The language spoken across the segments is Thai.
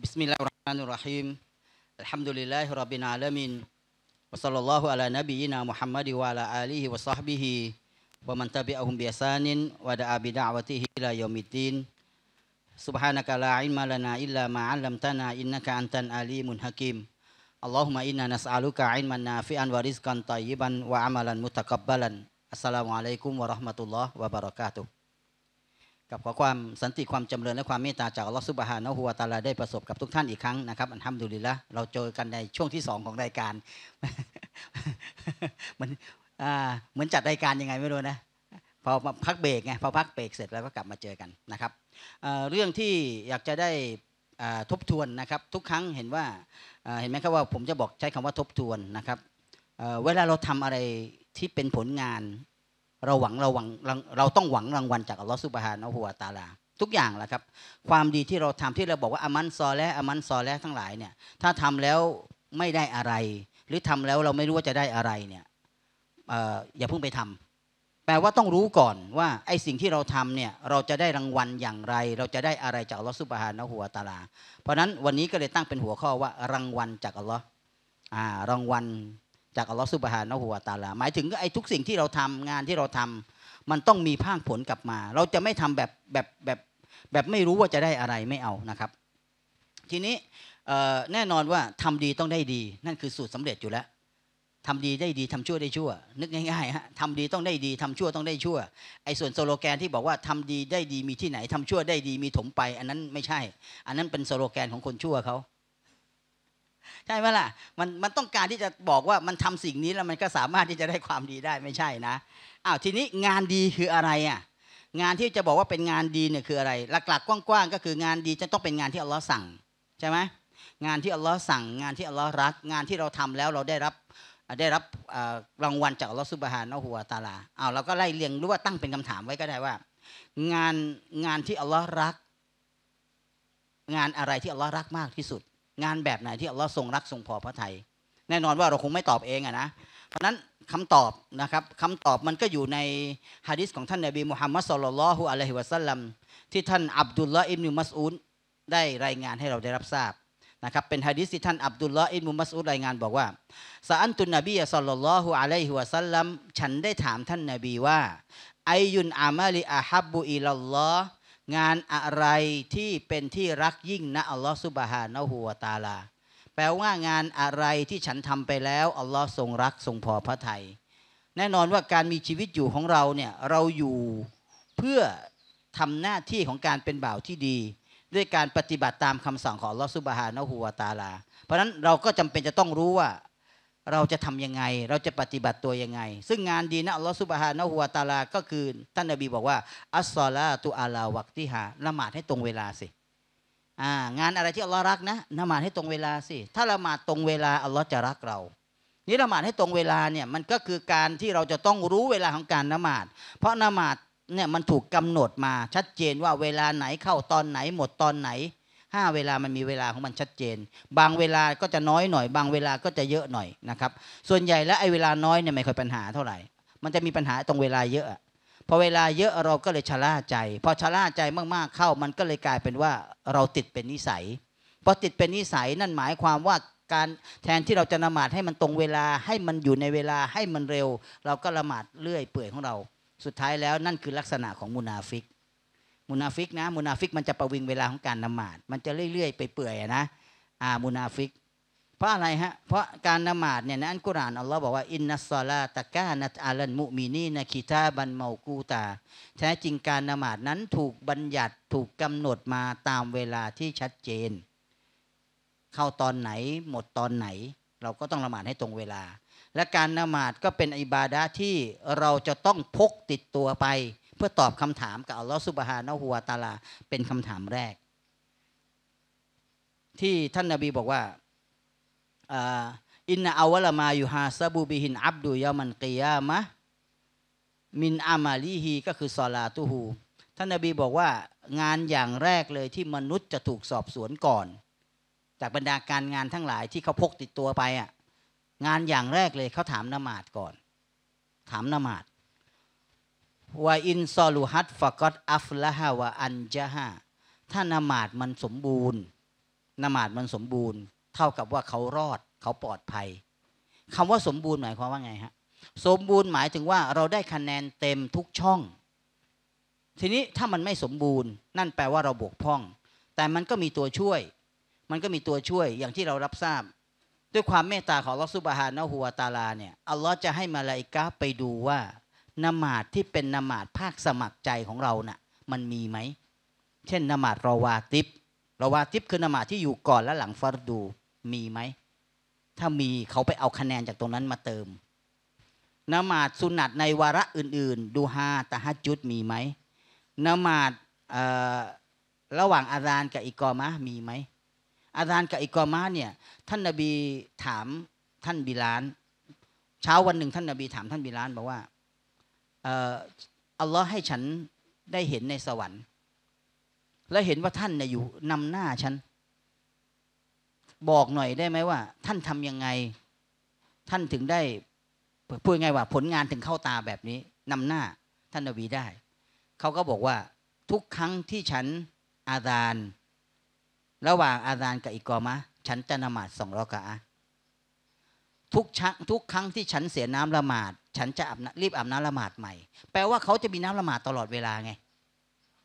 Bismillahirrahmanirrahim. Alhamdulillahi alamin. Wa sallallahu ala nabiyyina Muhammad wa ala alihi wa sahbihi wa man tabi'ahum bi ihsanin wa da'a bi da'watihi ila yaumiddin. Subhanaka la ilma lana illa ma 'allamtana innaka antal alimun hakim. Allahumma inna nas'aluka ilman nafi'an wa rizqan tayyiban wa amalan mutakabbalan. Assalamualaikum warahmatullahi wabarakatuh. กับขอความสันติความจำเริญและความเมตตาจากลอสุบฮานะฮัวตาลาได้ประสบกับทุกท่านอีกครั้งนะครับอันทำดูดีละเราเจอกันในช่วงที่สองของรายการ เหมือนเหมือนจัดรายการยังไงไม่รู้นะพอพักเบรกไงพอพักเบรกเสร็จแล้วก็กลับมาเจอกันนะครับเรื่องที่อยากจะได้ทบทวนนะครับ ทุกครั้งเห็นว่าเห็นไหมครับว่าผมจะบอกใช้คำว่าทบทวนนะครับเวลาเราทำอะไรที่เป็นผลงานเราหวังเราหวังเราต้องหวังรางวัลจากอัลลอฮฺสุบฮานะฮูวาตาลาทุกอย่างแหละครับ ความดีที่เราทำที่เราบอกว่าอามันซอ และอามันซอและทั้งหลายเนี่ยถ้าทำแล้วไม่ได้อะไร หรือทำแล้วเราไม่รู้ว่าจะได้อะไรเนี่ยอย่าเพิ่งไปทำ แปลว่าต้องรู้ก่อนว่าไอ้สิ่งที่เราทำเนี่ยเราจะได้รางวัลอย่างไร เราจะได้อะไรจากอัลลอฮฺสุบฮานะหัวตาลาเพราะนั้นวันนี้ก็เลยตั้งเป็นหัวข้อว่า รางวัลจากอัลลอฮ์รางวัลจากอัลลอฮฺสุบฮานะหัวตาลาหมายถึงไอ้ทุกสิ่งที่เราทำงานที่เราทำ มันต้องมีภาคผลกลับมา เราจะไม่ทำแบบแบบแบบแบบไม่รู้ว่าจะได้อะไรไม่เอานะครับ ทีนี้แน่นอนว่าทำดีต้องได้ดี นั่นคือสูตรสำเร็จอยู่แล้วทำดีได้ดีทำชั่วได้ชั่ว นึกง่ายๆฮะทำดีต้องได้ดีทำชั่วต้องได้ชั่วไอ้ส่วนโซโลแกนที่บอกว่าทำดีได้ดีมีที่ไหน ทำชั่วได้ดีมีถมไป อันนั้นไม่ใช่ อันนั้นเป็นโซโลแกนของคนชั่วเขาใช่ไหมล่ะมันมันต้องการที่จะบอกว่ามันทำสิ่งนี้แล้วมันก็สามารถที่จะได้ความดีได้ไม่ใช่นะอ้าวทีนี้งานดีคืออะไรอ่ะงานที่จะบอกว่าเป็นงานดีเนี่ยคืออะไร หลักๆกว้างๆก็คืองานดีจะต้องเป็นงาน ที่อัลลอฮ์สั่งใช่ไหมงานที่อัลลอฮ์สั่ง งานที่อัลลอฮ์รัก งานที่เราทำแล้วเราได้รับได้รับรางวัลจากอัลลอฮ์สุบฮานะหัวตาลาเอาเราก็ไล่เรียงหรือว่าตั้งเป็นคำถามไว้ก็ได้ว่า งานงานที่อัลลอฮ์รัก งานอะไรที่อัลลอฮ์รักมากที่สุดงานแบบไหนที่อัลลอฮ์ทรงรักทรงพอพระทัยแน่นอนว่าเราคงไม่ตอบเองอะนะ เพราะนั้นคำตอบนะครับคำตอบมันก็อยู่ในฮะดิษของท่านนบีมุฮัมมัดสุลลัลฮุอะลัยฮิวะสัลลัมที่ท่านอับดุลละอิบนุมัสอุดได้รายงานให้เราได้รับทราบนะครับเป็นฮะดิษที่ท่านอับดุลละอิบนุมัสอุดรายงานบอกว่าซาอันตุนนบีสุลลัลฮุอะลัยฮิวะสัลลัมฉันได้ถามท่านนบีว่าไอยุนอามาลีอาฮับบุอิลลอฮ์งานอะไรที่เป็นที่รักยิ่งนะอัลลอฮฺสุบฮานะฮูวตาลาแปลว่างานอะไรที่ฉันทำไปแล้วอัลลอฮ์ทรงรักทรงพอพระทยัยแน่นอนว่าการมีชีวิตอยู่ของเราเนี่ยเราอยู่เพื่อทำหน้าที่ของการเป็นบ่าวที่ดี ด้วยการปฏิบัติตามคำสั่งของอัลลอฮสุบฮานะฮูวตาลา เพราะฉะนั้นเราก็จำเป็นจะต้องรู้ว่าเราจะทํำยังไง เราจะปฏิบัติตัวยังไง ซึ่งงานดีนะอัลลอฮฺสุบฮานะฮุวาตาลา ก็คือ ท่านนบีบอกว่าอัสซอลาตุอาลา วักติฮาละหมาดให้ตรงเวลาสิงานอะไรที่อัลลอฮ์รักนะละหมาดให้ตรงเวลาสิ ถ้าละหมาดตรงเวลาอัลลอฮ์จะรักเรา นี่ละหมาดให้ตรงเวลาเนี่ยมันก็คือการที่เราจะต้องรู้เวลาของการละหมาด เพราะละหมาดเนี่ยมันถูกกำหนดมาชัดเจนว่าเวลาไหนเข้าตอนไหน หมดตอนไหน5เวลามันมีเวลาของมันชัดเจน บางเวลาก็จะน้อยหน่อยบางเวลาก็จะเยอะหน่อยนะครับส่วนใหญ่แล้วไอ้เวลาน้อยเนี่ยไม่ค่อยปัญหาเท่าไหร่มันจะมีปัญหาตรงเวลาเยอะพอเวลาเยอะเราก็เลยชะล่าใจพอชะล่าใจมากๆเข้ามันก็เลยกลายเป็นว่าเราติดเป็นนิสัยพอติดเป็นนิสัยนั่นหมายความว่าการแทนที่เราจะละหมาดให้มันตรงเวลาให้มันอยู่ในเวลาให้มันเร็ว เราก็ละหมาดเรื่อยเปื่อยของเราสุดท้ายแล้วนั่นคือลักษณะของมุนาฟิกมุนาฟิกนะมุนาฟิกมันจะประวิงเวลาของการนมาดมันจะเรื่อย ๆ ไปเปื่อยนะอ่ามุนาฟิก เพราะอะไรฮะเพราะการนมาดเนี่ยในอันกุรานอัลลอฮ์บอกว่า อินนัสซาลาตะกานัตอาลันมุมีนีนะคิตาบันเมากูตาแท้จริงการนมาดนั้นถูกบัญญัติถูกกำหนดมาตามเวลาที่ชัดเจน เข้าตอนไหนหมดตอนไหน เราก็ต้องละหมาดให้ตรงเวลา และการนมาดก็เป็นอิบาดะที่เราจะต้องพกติดตัวไปพื่อตอบคำถามกับอัลลอฮฺสุบฮานะฮัวตาลาเป็นคำถามแรก ที่ท่านนาบีบอกว่าอินนาอวลมาอยู่ฮาซาบูบิหินอับดุยามันกิยามะมินอามาลีฮีก็คือซอลาตูฮูท่านนาบีบอกว่า งานอย่างแรกเลยที่มนุษย์จะถูกสอบสวนก่อนจากบรรดาการงานทั้งหลายที่เขาพกติดตัวไปอ่ะงานอย่างแรกเลยเขาถามนมาดก่อน ถามนมาดวาอินซอลูฮัตฟะกอตอัฟละฮาวะอันจะฮาถ้านมาดมันสมบูรณ์ นมาดมันสมบูรณ์ เท่ากับว่าเขารอดเขาปลอดภัย คำว่าสมบูรณ์หมายความว่าไงฮะสมบูรณ์หมายถึงว่า เราได้คะแนนเต็มทุกช่อง ทีนี้ถ้ามันไม่สมบูรณ์ นั่นแปลว่าเราบกพร่อง แต่มันก็มีตัวช่วย มันก็มีตัวช่วยอย่างที่เรารับทราบ ด้วยความเมตตาของลอสุบฮานะฮัวตาลาเนี่ยอัลลอฮ์จะให้มาลาอิกะไปดูว่านมาดที่เป็นนมาดภาคสมัครใจของเรานะ่ะมันมีไหม เช่นนมาดรอวาติบรอวาติบคือนมาดที่อยู่ก่อนและหลังฟารดู มีไหม ถ้ามีเขาไปเอาคะแนนจากตรงนั้นมาเติมนมาดสุนัตในวาระอื่นๆ ดูฮาตะฮัจุดมีไหมนมาดระหว่างอาจารย์กับอิกอมะมีไหม อาจารย์กับอิกอมะเนี่ยท่านนบีถามท่านบิลาน เช้าวันหนึ่งท่านนบีถามท่านบิลานบอกว่าอัลลอฮ์ให้ฉันได้เห็นในสวรรค์ และเห็นว่าท่านเนี่ยอยู่นำหน้าฉัน บอกหน่อยได้ไหมว่า ท่านทำยังไง ท่านถึงได้พูดไงว่าผลงานถึงเข้าตาแบบนี้นำหน้าท่านนบีได้เขาก็บอกว่า ทุกครั้งที่ฉันอาดานระหว่างอาดานกับอิกอมะฉันจะนมาดสองรอกะอะทุกชั้ทุกครั้งที่ฉันเสียน้ำละหมาดฉันจะอาบรีบอาบน้ำละหมาดใหม่ แปลว่าเขาจะมีน้ำละหมาดตลอดเวลาไง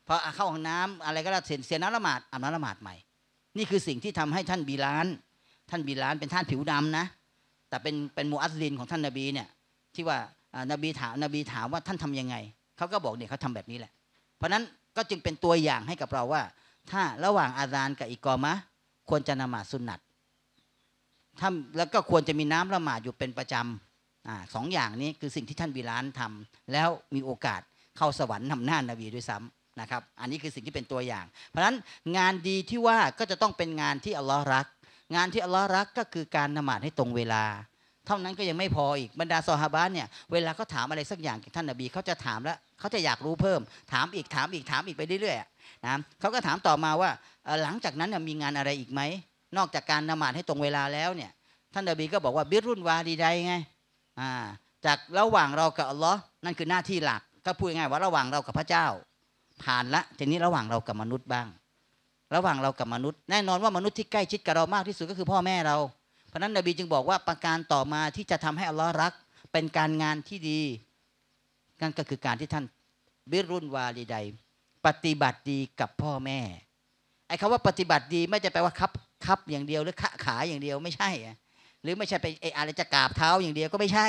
พอเข้าห้องน้ำอะไรก็แล้วเสียเสียน้ำละหมาดอาบน้ำละหมาดใหม่ นี่คือสิ่งที่ทำให้ท่านบีลาน ท่านบีลานเป็นท่านผิวดำนะแต่เป็นเป็นมูอัสลินของท่านนบีเนี่ยที่ว่านบีถามนบีถามว่าท่านทํำยังไงเขาก็บอกเนี่ยเขาทำแบบนี้แหละ เพราะนั้นก็จึงเป็นตัวอย่างให้กับเราว่า ถ้าระหว่างอาซานกับอีกอมะควรจะนมาสุนัตถ้าแล้วก็ควรจะมีน้ำละหมาดอยู่เป็นประจำอาสองอย่างนี้คือสิ่งที่ท่านวีรานทำ แล้วมีโอกาสเข้าสวรรค์นำหน้านาบีด้วยซ้ำนะครับ อันนี้คือสิ่งที่เป็นตัวอย่าง เพราะฉะนั้นงานดีที่ว่าก็จะต้องเป็นงานที่อัลลอฮ์รัก งานที่อัลลอฮ์รักก็คือการนมาดให้ตรงเวลา เท่านั้นก็ยังไม่พออีกบรรดาซอฮาบนเนี่ยเวลาเขาถามอะไรสักอย่างท่านนาบีเขาจะถามแล้วเขาจะอยากรู้เพิ่ม ถามอีกถามอีกถามอีกไปเรื่อยๆนะเขาก็ถามต่อมาว่าหลังจากนั้นมีงานอะไรอีกไหมนอกจากการนมาดให้ตรงเวลาแล้วเนี่ย ท่านนบีก็บอกว่าบิรุนวาดีใดไงอ่าจากระหว่างเรากับอัลลอฮ์นั่นคือหน้าที่หลัก ก็พูดง่ายว่าระหว่างเรากับพระเจ้า ผ่านละทีนี้ระหว่างเรากับมนุษย์บ้าง ระหว่างเรากับมนุษย์แน่นอนว่ามนุษย์ที่ใกล้ชิดกับเรามากที่สุดก็คือพ่อแม่เราเพราะนั้นนบีจึงบอกว่าประการต่อมาที่จะทำให้อัลลอฮ์รักเป็นการงานที่ดีนั่นก็คือการที่ท่านบิรุนวาลีใดปฏิบัติดีกับพ่อแม่ ไอ้คำว่าปฏิบัติดีไม่จะแปลว่าครับคับอย่างเดียวหรือขะขาอย่างเดียวไม่ใช่หรือไม่ใช่ไปไอ้อะไรจะกราบเท้าอย่างเดียวก็ไม่ใช่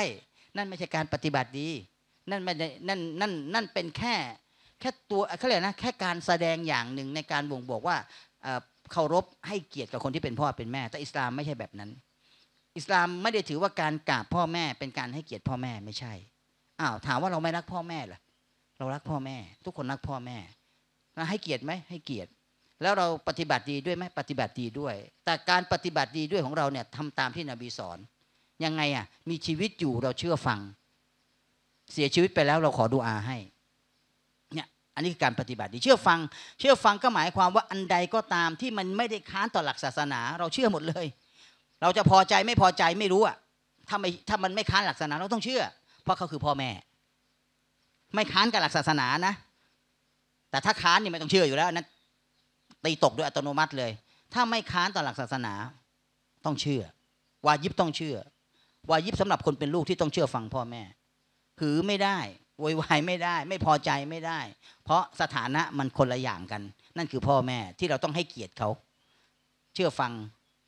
นั่นไม่ใช่การปฏิบัติดีนั่นไม่นั่นนั่นนั่นเป็นแค่แค่ตัวเขาเรียกนะแค่การแสดงอย่างหนึ่งในการบ่งบอกว่าเคารพให้เกียรติกับคนที่เป็นพ่อเป็นแม่ แต่อิสลามไม่ใช่แบบนั้น อิสลามไม่ได้ถือว่าการกราบพ่อแม่เป็นการให้เกียรติพ่อแม่ไม่ใช่อ้าวถามว่าเราไม่รักพ่อแม่เหรอเรารักพ่อแม่ ทุกคนรักพ่อแม่ให้เกียรติไหมให้เกียรติแล้วเราปฏิบัติดีด้วยไหมปฏิบัติดีด้วย แต่การปฏิบัติดีด้วยของเราเนี่ยทำตามที่นบีสอนยังไงอ่ะมีชีวิตอยู่เราเชื่อฟัง เสียชีวิตไปแล้วเราขอดูอาให้เนี่ยอันนี้คือการปฏิบัติดี เชื่อฟัง เชื่อฟังก็หมายความว่าอันใดก็ตามที่มันไม่ได้ค้านต่อหลักศาสนา เราเชื่อหมดเลย เราจะพอใจไม่พอใจไม่รู้อ่ะถ้าไม่ถ้ามันไม่ค้านหลักศาสนาเราต้องเชื่อ เพราะเขาคือพ่อแม่ ไม่ค้านกับหลักศาสนานะ แต่ถ้าค้านนี่ไม่ต้องเชื่ออยู่แล้วนั้นตีตกโดยอัตโนมัติเลย ถ้าไม่ค้านต่อหลักศาสนาต้องเชื่อวายิบต้องเชื่อวายิบสำหรับคนเป็นลูกที่ต้องเชื่อฟังพ่อแม่หือไม่ได้โวยวายไม่ได้ ไม่พอใจไม่ได้ เพราะสถานะมันคนละอย่างกัน นั่นคือพ่อแม่ที่เราต้องให้เกียรติเขา เชื่อฟัง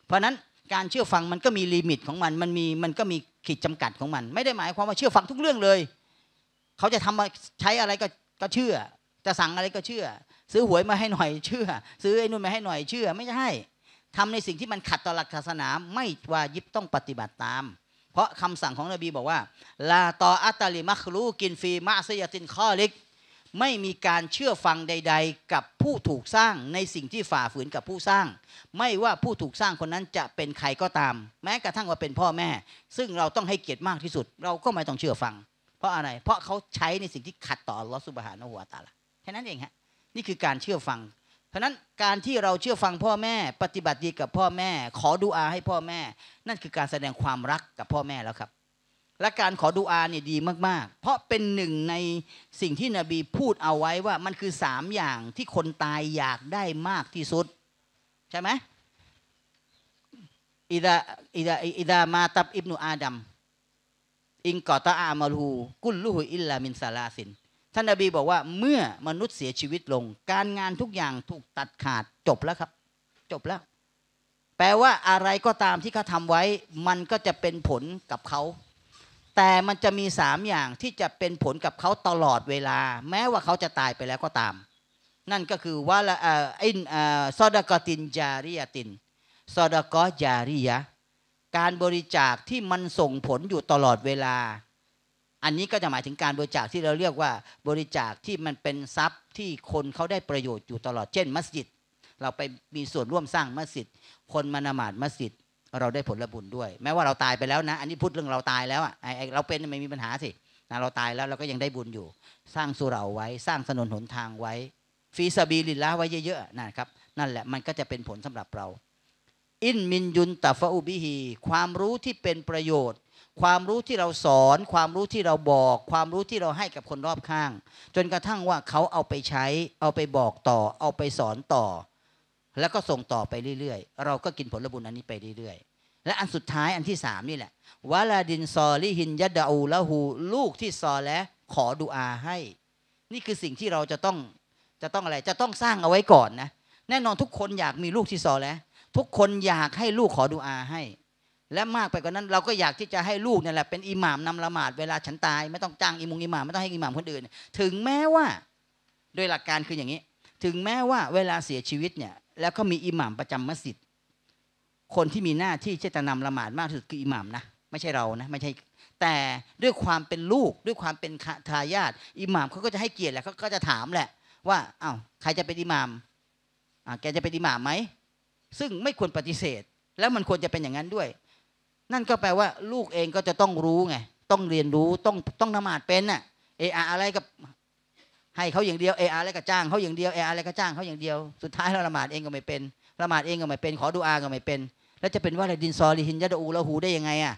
เพราะนั้นการเชื่อฟังมันก็มีลิมิตของมัน มันมีมันก็มีขีดจำกัดของมัน ไม่ได้หมายความว่าเชื่อฟังทุกเรื่องเลย เขาจะทำมาใช้อะไรก็ก็เชื่อ จะสั่งอะไรก็เชื่อซื้อหวยมาให้หน่อยเชื่อ ซื้อไอ้นู่นมาให้หน่อยเชื่อไม่ใช่ทำในสิ่งที่มันขัดต่อหลักศาสนา ไม่วายิบต้องปฏิบัติตาม เพราะคำสั่งของนบีบอกว่า ลาตออัตลิมัคลูกินฟีมาสยตินข้อเล็กไม่มีการเชื่อฟังใดๆ กับผู้ถูกสร้างในสิ่งที่ฝ่าฝืนกับผู้สร้าง ไม่ว่าผู้ถูกสร้างคนนั้นจะเป็นใครก็ตาม แม้กระทั่งว่าเป็นพ่อแม่ ซึ่งเราต้องให้เกียรติมากที่สุด เราก็ไม่ต้องเชื่อฟัง เพราะอะไรเพราะเขาใช้ในสิ่งที่ขัดต่อลอสุบฮานอหัวตาละแค่นั้นเองฮะนี่คือการเชื่อฟังเพราะนั้นการที่เราเชื่อฟังพ่อแม่ ปฏิบัติดีกับพ่อแม่ ขอดูอาให้พ่อแม่ นั่นคือการแสดงความรักกับพ่อแม่แล้วครับ และการขอดูอาเนี่ยดีมาก ๆ เพราะเป็นหนึ่งในสิ่งที่นบีพูดเอาไว้ว่า มันคือสามอย่างที่คนตายอยากได้มากที่สุดใช่ไหมอิดาอิดาอิดามาตับอิบนุอาดัมอิงกอตาอามาลูกุลลูฮุอิลลามินซาลาสินท่านอบีบอกว่าเมื่อมนุษย์เสียชีวิตลง การงานทุกอย่างถูกตัดขาดจบแล้วครับ จบแล้ว แปลว่าอะไรก็ตามที่เขาทำไว้ มันก็จะเป็นผลกับเขา แต่มันจะมีสามอย่างที่จะเป็นผลกับเขาตลอดเวลา แม้ว่าเขาจะตายไปแล้วก็ตาม นั่นก็คือว่าละอินซอดกตินจาริยตินซอดกอจาริยะการบริจาคที่มันส่งผลอยู่ตลอดเวลาอันนี้ก็จะหมายถึงการบริจาคที่เราเรียกว่าบริจาคที่มันเป็นทรัพย์ที่คนเขาได้ประโยชน์อยู่ตลอดเช่น มัสยิด เราไปมีส่วนร่วมสร้างมัสยิดคนมานมาดมัสยิดเราได้ผลบุญด้วย แม้ว่าเราตายไปแล้วนะอันนี้พูดเรื่องเราตายแล้วอ่ะไอเราเป็นไม่มีปัญหาสินะเราตายแล้วเราก็ยังได้บุญอยู่ สร้างสุเราไว้ สร้างถนนหนทางไว้ ฟีสบีลิลละไว้เยอะๆนะครับนั่นแหละมันก็จะเป็นผลสำหรับเรา อินมินยุนตัฟอุบิฮีความรู้ที่เป็นประโยชน์ความรู้ที่เราสอน ความรู้ที่เราบอก ความรู้ที่เราให้กับคนรอบข้าง จนกระทั่งว่าเขาเอาไปใช้ เอาไปบอกต่อ เอาไปสอนต่อ แล้วก็ส่งต่อไปเรื่อยๆเราก็กินผลบุญอันนี้ไปเรื่อยๆ และอันสุดท้ายอันที่สามนี่แหละวาลาดินซอลิหินยะดาอูละหูลูกที่ซอและขอดุอาให้ นี่คือสิ่งที่เราจะต้องจะต้องอะไรจะต้องสร้างเอาไว้ก่อนนะแน่นอนทุกคนอยากมีลูกที่ซอและทุกคนอยากให้ลูกขอดุอาให้และมากไปกว่านั้นเราก็อยากที่จะให้ลูกเนี่ยแหละเป็นอิหมามนำละหมาดเวลาฉันตายไม่ต้องจ้างอิมุงอิหมามไม่ต้องให้อิหมามคนอื่นถึงแม้ว่าโดยหลักการคืออย่างนี้ ถึงแม้ว่าเวลาเสียชีวิตเนี่ย แล้วก็มีอิหมามประจำมัสยิดคนที่มีหน้าที่จะนำละหมาดมากที่สุดคืออิหมามนะไม่ใช่เรานะไม่ใช่แต่ด้วยความเป็นลูก ด้วยความเป็นทายาทอิหมามเขาก็จะให้เกียรติแหละเขาก็จะถามแหละ ว่าอ้าวใครจะเป็นอิหมามอ่าแกจะเป็นอิหมามไหมซึ่งไม่ควรปฏิเสธ แล้วมันควรจะเป็นอย่างนั้นด้วยนั่นก็แปลว่าลูกเองก็จะต้องรู้ไงต้องเรียนรู้ต้องต้องนมาดเป็นน่ะเออาอะไรกับให้เขาอย่างเดียวเออาอะไรก็จ้างเขาอย่างเดียวเออาอะไรก็จ้างเขาอย่างเดียวสุดท้ายเราละหมาดเองก็ไม่เป็นละหมาดเองก็ไม่เป็นขอดูอาก็ไม่เป็น แล้วจะเป็นว่าอะไรดินซอลีหินยะดอูละหูได้ยังไงอ่ะ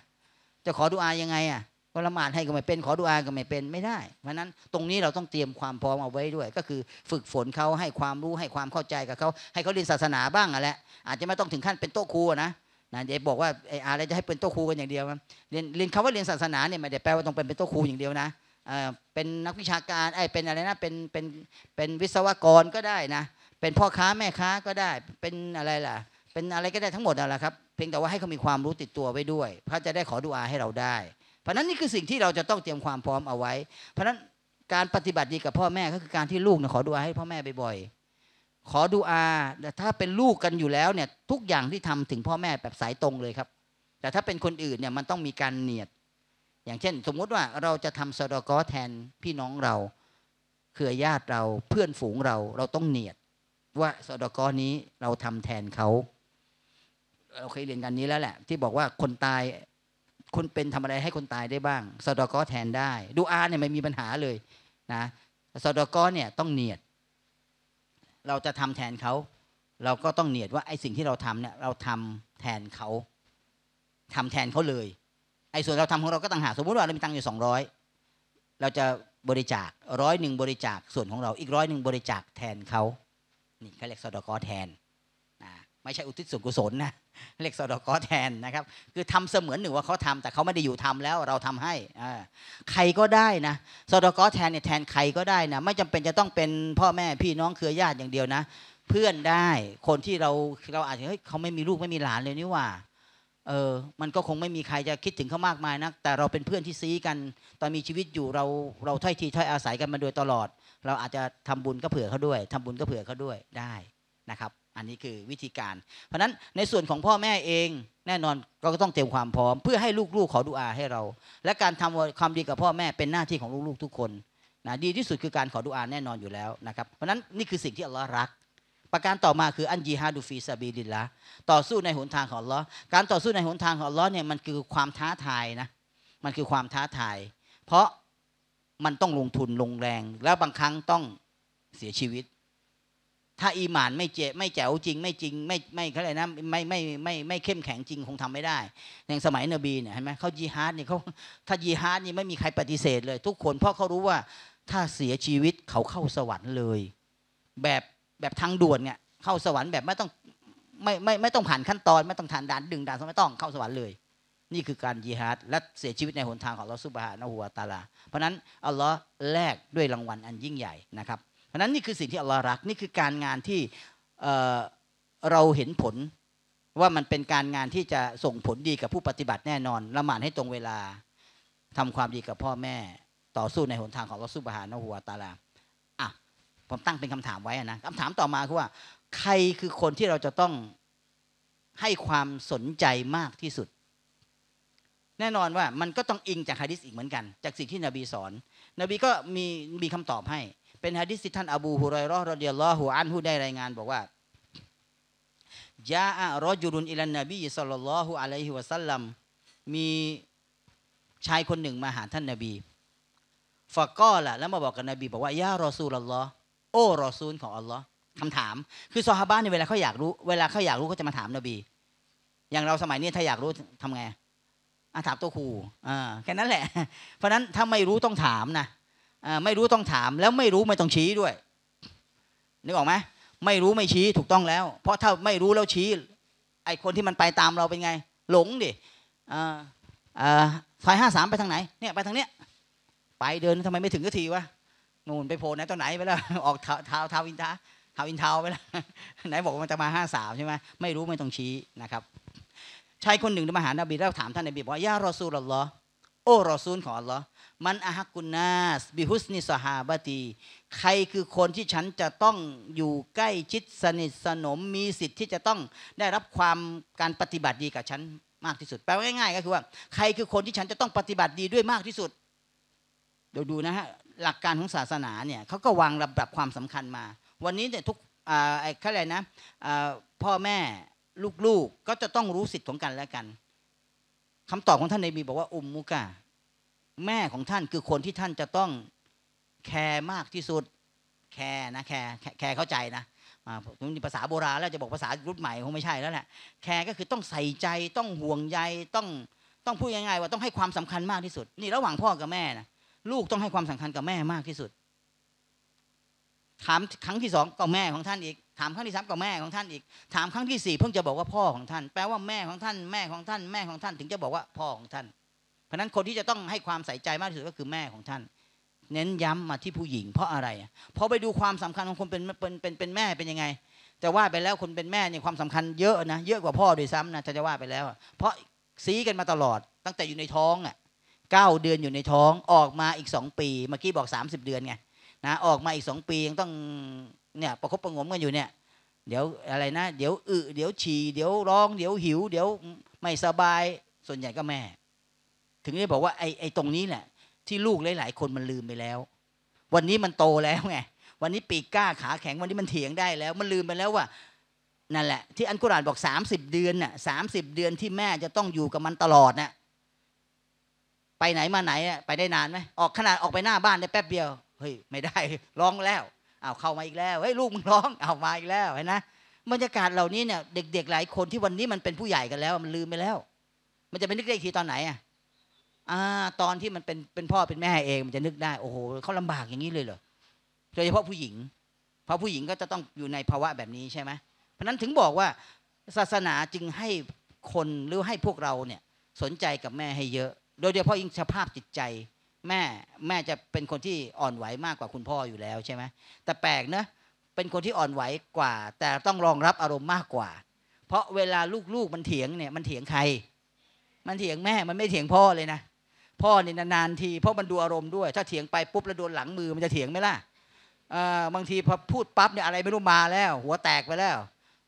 จะขอดูอายังไงอ่ะก็ละหมาดให้ก็ไม่เป็น ขอดูอาก็ไม่เป็นไม่ได้ เพราะนั้นตรงนี้เราต้องเตรียมความพร้อมเอาไว้ด้วย ก็คือฝึกฝนเขาให้ความรู้ให้ความเข้าใจกับเขาให้เขาเรียนศาสนาบ้างอ่ะแหละอาจจะไม่ต้องถึงขั้นเป็นโต๊ะครูนะนะเดี๋ยบอกว่าไอ้อะไรจะให้เป็นโต๊ะครูกันอย่างเดียวเรียนเรียนคำว่าเรียนศาสนาเนี่ยไม่ได้แปลว่าต้องเป็นเป็นโต๊ะครูอย่างเดียวนะเป็นนักวิชาการไอ้เป็นอะไรนะเป็นเป็นเป็นวิศวกรก็ได้นะเป็นพ่อค้าแม่ค้าก็ได้เป็นอะไรล่ะ เป็นอะไรก็ได้ทั้งหมดนั่นแหละครับ เพียงแต่ว่าให้เขา มีความรู้ติดตัวไว้ด้วยเขาจะได้ขอดุอาให้เราได้ เพราะนั้นนี่คือสิ่งที่เราจะต้องเตรียมความพร้อมเอาไว้ เพราะนั้นการปฏิบัติดีกับพ่อแม่ก็คือการที่ลูกนยขอดุอาให้พ่อแม่บ่อยๆขอดูอา แต่ถ้าเป็นลูกกันอยู่แล้วเนี่ยทุกอย่างที่ทำถึงพ่อแม่แบบสายตรงเลยครับ แต่ถ้าเป็นคนอื่นเนี่ยมันต้องมีการเนียด อย่างเช่น สมมุติว่าเราจะทำสดกอแทนพี่น้องเราเครือญาติเราเพื่อนฝูงเรา เราต้องเนียด ว่าสดกอนี้เราทำแทนเขาเราเคยเรียนกันนี้แล้วแหละ ที่บอกว่าคนตาย คนเป็นทำอะไรให้คนตายได้บ้างสดกอแทนได้ดูอาเนี่ยไม่มีปัญหาเลยนะสดกอเนี่ยต้องเนียดเราจะทำแทนเขาเราก็ต้องเนียดว่า ไอ้สิ่งที่เราทำเนี่ยเราทำแทนเขาทำแทนเขาเลย ไอ้ส่วนเราทำของเรา ก็ต่างหากสมมติว่าเรา มีตังค์อยู่สองร้อยเราจะบริจาคร้อยหนึ่งบริจาคส่วนของเราอีกร้อยหนึ่งบริจาคแทนเขา นี่เขาเรียกสดกอแทนไม่ใช่อุทิศส่วนกุศลนะเรียกสอดกอแทนนะครับ คือทำเสมือนหนึ่งว่าเขาทำ แต่เขาไม่ได้อยู่ทำแล้วเราทำให้ใครก็ได้นะสอดกอแทนเนี่ยแทนใครก็ได้นะไม่จำเป็นจะต้องเป็นพ่อแม่พี่น้องเครือญาติอย่างเดียวนะเพื่อนได้คนที่เราเราอาจจะเฮ้ยเขาไม่มีลูกไม่มีหลานเลยนี่ว่าเออมันก็คงไม่มีใครจะคิดถึงเขามากมายนะัก แต่เราเป็นเพื่อนที่ซีกันตอนมีชีวิตอยู่เราเราถ้อยทีถ้อยอาศัยกันมาโดยตลอด เราอาจจะทำบุญก็เผื่อเขาด้วย ทำบุญก็เผื่อเขาด้วยได้นะครับอันนี้คือวิธีการ เพราะนั้นในส่วนของพ่อแม่เองแน่นอนเราก็ต้องเตรียมความพร้อมเพื่อให้ลูกๆขอดุอาให้เรา และการทำความดีกับพ่อแม่เป็นหน้าที่ของลูกๆทุกคนนะดีที่สุดคือการขอดุอาแน่นอนอยู่แล้วนะครับเพราะนั้นนี่คือสิ่งที่อัลลอฮ์รัก ประการต่อมาคืออันยีฮาดูฟีซาบีดิลละต่อสู้ในหนทางของอัลลอฮ์การต่อสู้ในหนทางของอัลลอฮ์เนี่ยมันคือความท้าทายนะมันคือความท้าทายเพราะมันต้องลงทุนลงแรง แล้วบางครั้งต้องเสียชีวิตถ้าอีหมานไม่เจไม่แจ๋วจริงไม่จริง ไม่ไม่เขาเลยนะไม่ไม่ไม่ไม่เข้มแข็งจริงคงทำไม่ได้อย่างสมัยนบีเนี่ยเห็นไหมเขายีฮาร์ดเนี่ยเขาถ้ายีฮาร์ดนี่ไม่มีใครปฏิเสธเลย ทุกคนเพราะเขารู้ว่าถ้าเสียชีวิตเขาเข้าสวรรค์เลย แบบแบบทางด่วนเนี่ยเข้าสวรรค์แบบไม่ต้องไม่ไม่ไม่ต้องผ่านขั้นตอน ไม่ต้องทานด่านดึงด่านไม่ต้องเข้าสวรรค์เลยนี่คือการยีฮาร์ดและเสียชีวิตในหนทางของเราสุบฮานะหัวตาลาเพราะนั้นอัลลอฮ์แลกด้วยรางวัลอันยิ่งใหญ่นะครับราะนั้นนี่คือสิ่งที่อัลลอฮ์รัก นี่คือการงานที่เราเห็นผลว่ามันเป็นการงานที่จะส่งผลดีกับผู้ปฏิบัติแน่นอนละหมาดให้ตรงเวลา ทำความดีกับพ่อแม่ ต่อสู้ในหนทางของลอสุบฮานหัวตาลาอ่ะผมตั้งเป็นคำถามไว้นะคำถามต่อมาคือว่า ใครคือคนที่เราจะต้องให้ความสนใจมากที่สุด แน่นอนว่ามันก็ต้องอิงจากฮะดิษอีกเหมือนกันจากสิ่งที่นบีสอนนบีก็มีมีคำตอบให้เป็นฮะดิษที่ท่านอบูฮุไรรอฮรอดิยัลลอฮุอันฮุได้รายงาน บอกว่ายาอะรอจุรุนอิลันนบีสัลลัลลอฮุอะลัยฮิวะสัลลัม มีชายคนหนึ่งมาหาท่านนบีฟะก้อละ แล้วมาบอกกับนบีบอกว่ายารอซูลอัลลอฮ์โอ้ รอซูลของอัลลอฮ์คำถาม คือซอฮาบะานี่เวลาเขาอยากรู้ เวลาเขาอยากรู้เขาจะมาถามนบี อย่างเราสมัยนี้ถ้าอยากรู้ทำไงถามตัวครูอ่าแค่นั้นแหละ เพราะนั้นถ้าไม่รู้ต้องถามนะไม่รู้ต้องถามแล้วไม่รู้ไม่ต้องชี้ด้วยนึกออกไหมไม่รู้ไม่ชี้ถูกต้องแล้ว เพราะถ้าไม่รู้แล้วชี้ ไอคนที่มันไปตามเราเป็นไง หลงดิซอยห้าสามไปทางไหนเนี่ยไปทางเนี้ย ไปเดินทำไมไม่ถึงก็ทีวะนู่นไปโผล่ไหนตัวไหนไปแล้วออกเท้าเท้าวินทาเท้าวินเท้าไปแล้วไหนบอกมันจะมาห้าสามใช่ไหมไม่รู้ไม่ต้องชี้นะครับชายคนหนึ่งมาหานบีแล้วถามท่านนบีบอกว่ายารอซูลอัลลอฮ์โอ้รอซูลของอัลลอฮ์มันอาฮักุนาสบิฮุสนิสหาบตีใครคือคนที่ฉันจะต้องอยู่ใกล้ชิดสนิทสนมมีสิทธิ์ ที่จะต้องได้รับความการปฏิบัติดีกับฉันมากที่สุด แปลว่าง่ายๆก็คือว่า ใครคือคนที่ฉันจะต้องปฏิบัติดีด้วยมากที่สุด เดี๋ยวดูนะฮะหลักการของศาสนาเนี่ยเขาก็วางระดับความสำคัญมา วันนี้เนี่ยทุกอ่ะไรนะพ่อแม่ลูกๆกก็จะต้องรู้สิทธิ์ของกันและกัน คำตอบของท่านในมีบอกว่าอุมมุกาแม่ของท่านคือคนที่ท่านจะต้องแคร์มากที่สุด แคร์นะแคร์แคร์เข้าใจนะผมภาษาโบราณแล้วจะบอกภาษารุ่นใหม่คงไม่ใช่แล้วแหละแคร์ก็คือต้องใส่ใจต้องห่วงใยต้องต้องพูดยังไงว่าต้องให้ความสำคัญมากที่สุด นี่ระหว่างพ่อกับแม่นะลูกต้องให้ความสำคัญกับแม่มากที่สุดถามครั้งที่สองกับแม่ของท่าน อีกถามครั้งที่สามกับแม่ของท่านอีกถามครั้งที่สี่เพิ่งจะบอกว่าพ่อของท่านแปลว่าแม่ของท่านแม่ของท่านแม่ของท่านถึงจะบอกว่าพ่อของท่านราะนั้นคนที่จะต้องให้ความใส่ใจมากที่สุดก็คือแม่ของท่านเน้นย้ำมาที่ผู้หญิงเพราะอะไร เพราะไปดูความสำคัญของคนเป็นเป็นเป็นเป็นแม่เป็นยังไง แต่ว่าไปแล้วคนเป็นแม่เนี่ยความสำคัญเยอะนะเยอะกว่าพ่อด้วยซ้ำนะจะว่าไปแล้ว เพราะซีกันมาตลอดตั้งแต่อยู่ในท้องอ่ะเก้าเดือนอยู่ในท้องออกมาอีกสองปีเมื่อกี้บอกสามิบเดือนไงนะออกมาอีกสองปียังต้องเนี่ยประคบประงมกันอยู่เนี่ย เดี๋ยวอะไรนะเดี๋ยวอึเดี๋ยวฉี่เดี๋ยวร้องเดี๋ยวหิว เดี๋ยวไม่สบายส่วนใหญ่ก็แม่ถึงได้บอกว่าไอ้ไอ้ตรงนี้แหละที่ลูกหลาย ๆ คนมันลืมไปแล้ว วันนี้มันโตแล้วไงวันนี้ปีกกล้าขาแข็งวันนี้มันเถียงได้แล้ว มันลืมไปแล้วว่านั่นแหละ ที่อันกุรานบอก30เดือนน่ะสาเดือนที่แม่จะต้องอยู่กับมันตลอดน่ะไปไหนมาไหนอ่ะ ไปได้นานไหมออก ขนาดออกไปหน้าบ้านได้แป๊บเดียวเฮ้ยไม่ได้ร้องแล้วเอาเข้ามาอีกแล้วเฮ้ยลูกมึงร้องเอามาอีกแล้วเห็นนะบรรยากาศเหล่านี้เนี่ยเด็ก ๆ หลายคนที่วันนี้มันเป็นผู้ใหญ่กันแล้ว มันลืมไปแล้ว มันจะไปนึกได้ทีตอนไหนอ่ะอตอนที่มันเป็นเป็นพ่อเป็นแม่เองมันจะนึกได้โอ้โหเขาลำบากอย่างนี้เลยเหรอโดยเฉพาะผู้หญิง เพราะผู้หญิงก็จะต้องอยู่ในภาวะแบบนี้ใช่ไหมเพราะนั้นถึงบอกว่าศาสนาจึงให้คนหรือให้พวกเราเนี่ยสนใจกับแม่ให้เยอะ โดยเฉพาะยิ่งสภาพจิตใจแม่แม่จะเป็นคนที่อ่อนไหวมากกว่าคุณพ่ออยู่แล้วใช่ไหมแต่แปลกนะเป็นคนที่อ่อนไหวกว่า แต่ต้องรองรับอารมณ์มากกว่า เพราะเวลาลูกๆมันเถียงเนี่ยมันเถียงใคร มันเถียงแม่มันไม่เถียงพ่อเลยนะพ่อเนี่ยนานทีเพราะมันดูอารมณ์ด้วย ถ้าเถียงไปปุ๊บแล้วโดนหลังมือมันจะเถียงไหมล่ะบางทีพอพูดปั๊บเนี่ยอะไรไม่รู้มาแล้ว หัวแตกไปแล้ว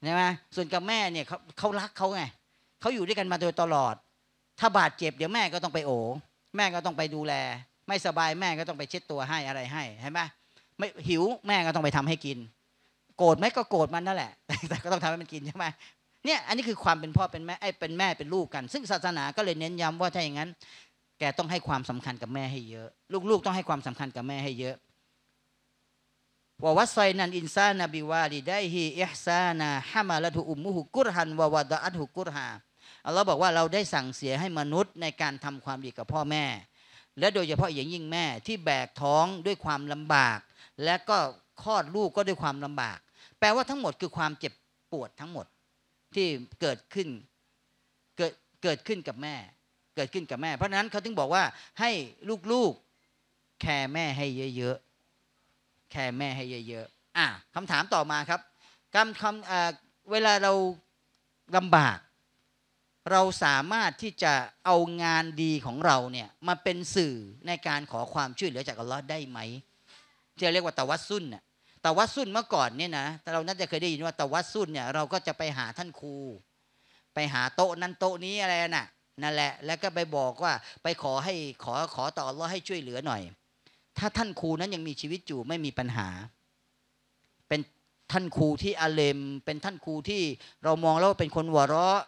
ใช่ไหมส่วนกับแม่เนี่ยเขาเขารักเขาไงเขาอยู่ด้วยกันมาโดยตลอด ถ้าบาดเจ็บเดี๋ยวแม่ก็ต้องไปโอแม่ก็ต้องไปดูแล ไม่สบายแม่ก็ต้องไปเช็ดตัวให้อะไรให้ใช่ไหมไม่หิวแม่ก็ต้องไปทำให้กิน โกรธไหมก็โกรธมันนั่นแหละ แต่ก็ต้องทำให้มันกินใช่ไหมเนี่ยอันนี้คือความเป็นพ่อเป็นแม่ไอ้เป็นแม่เป็นลูกกัน ซึ่งศาสนาก็เลยเน้นย้ำว่าถ้าอย่างนั้นแกต้องให้ความสำคัญกับแม่ให้เยอะ ลูกๆต้องให้ความสำคัญกับแม่ให้เยอะววัสไซนันอินซานาบิวาลีได้ฮีเอซานาฮามาละทุอุมมุฮุกุรฮันวาวาดอัตหุกุรฮาเราบอกว่าเราได้สั่งเสียให้มนุษย์ในการทำความดีกับพ่อแม่ และโดยเฉพาะอย่างยิ่งแม่ที่แบกท้องด้วยความลำบาก และก็คลอดลูกก็ด้วยความลำบาก แปลว่าทั้งหมด คือความเจ็บปวดทั้งหมดที่เกิดขึ้นเกิดเกิดขึ้นกับแม่เกิดขึ้นกับแม่เพราะนั้นเขาถึงบอกว่าให้ลูกๆ แคร์แม่ให้เยอะๆแคร์แม่ให้เยอะๆอ่ะคำถามต่อมาครับคำคำเวลาเราลำบาก เราสามารถที่จะเอางานดีของเราเนี่ยมาเป็นสื่อในการขอความช่วยเหลือจากอัลลอฮ์ได้ไหมที่เรียกว่าตะวัดซุนน่ะตะวัดซุนเมื่อก่อนเนี่ยนะเราน่าจะเคยได้ยินว่าตะวัดซุนเนี่ยเราก็จะไปหาท่านครูไปหาโต๊ะนั้นโต๊ะนี้อะไรน่ะนั่นแหละ แล้วก็ไปบอกว่า ไปขอให้ขอขอต่อรอให้ช่วยเหลือหน่อย ถ้าท่านครูนั้นยังมีชีวิตอยู่ไม่มีปัญหา เป็นท่านครูที่อาเลมเป็นท่านครูที่เรามองแล้วเป็นคนหัวเราะ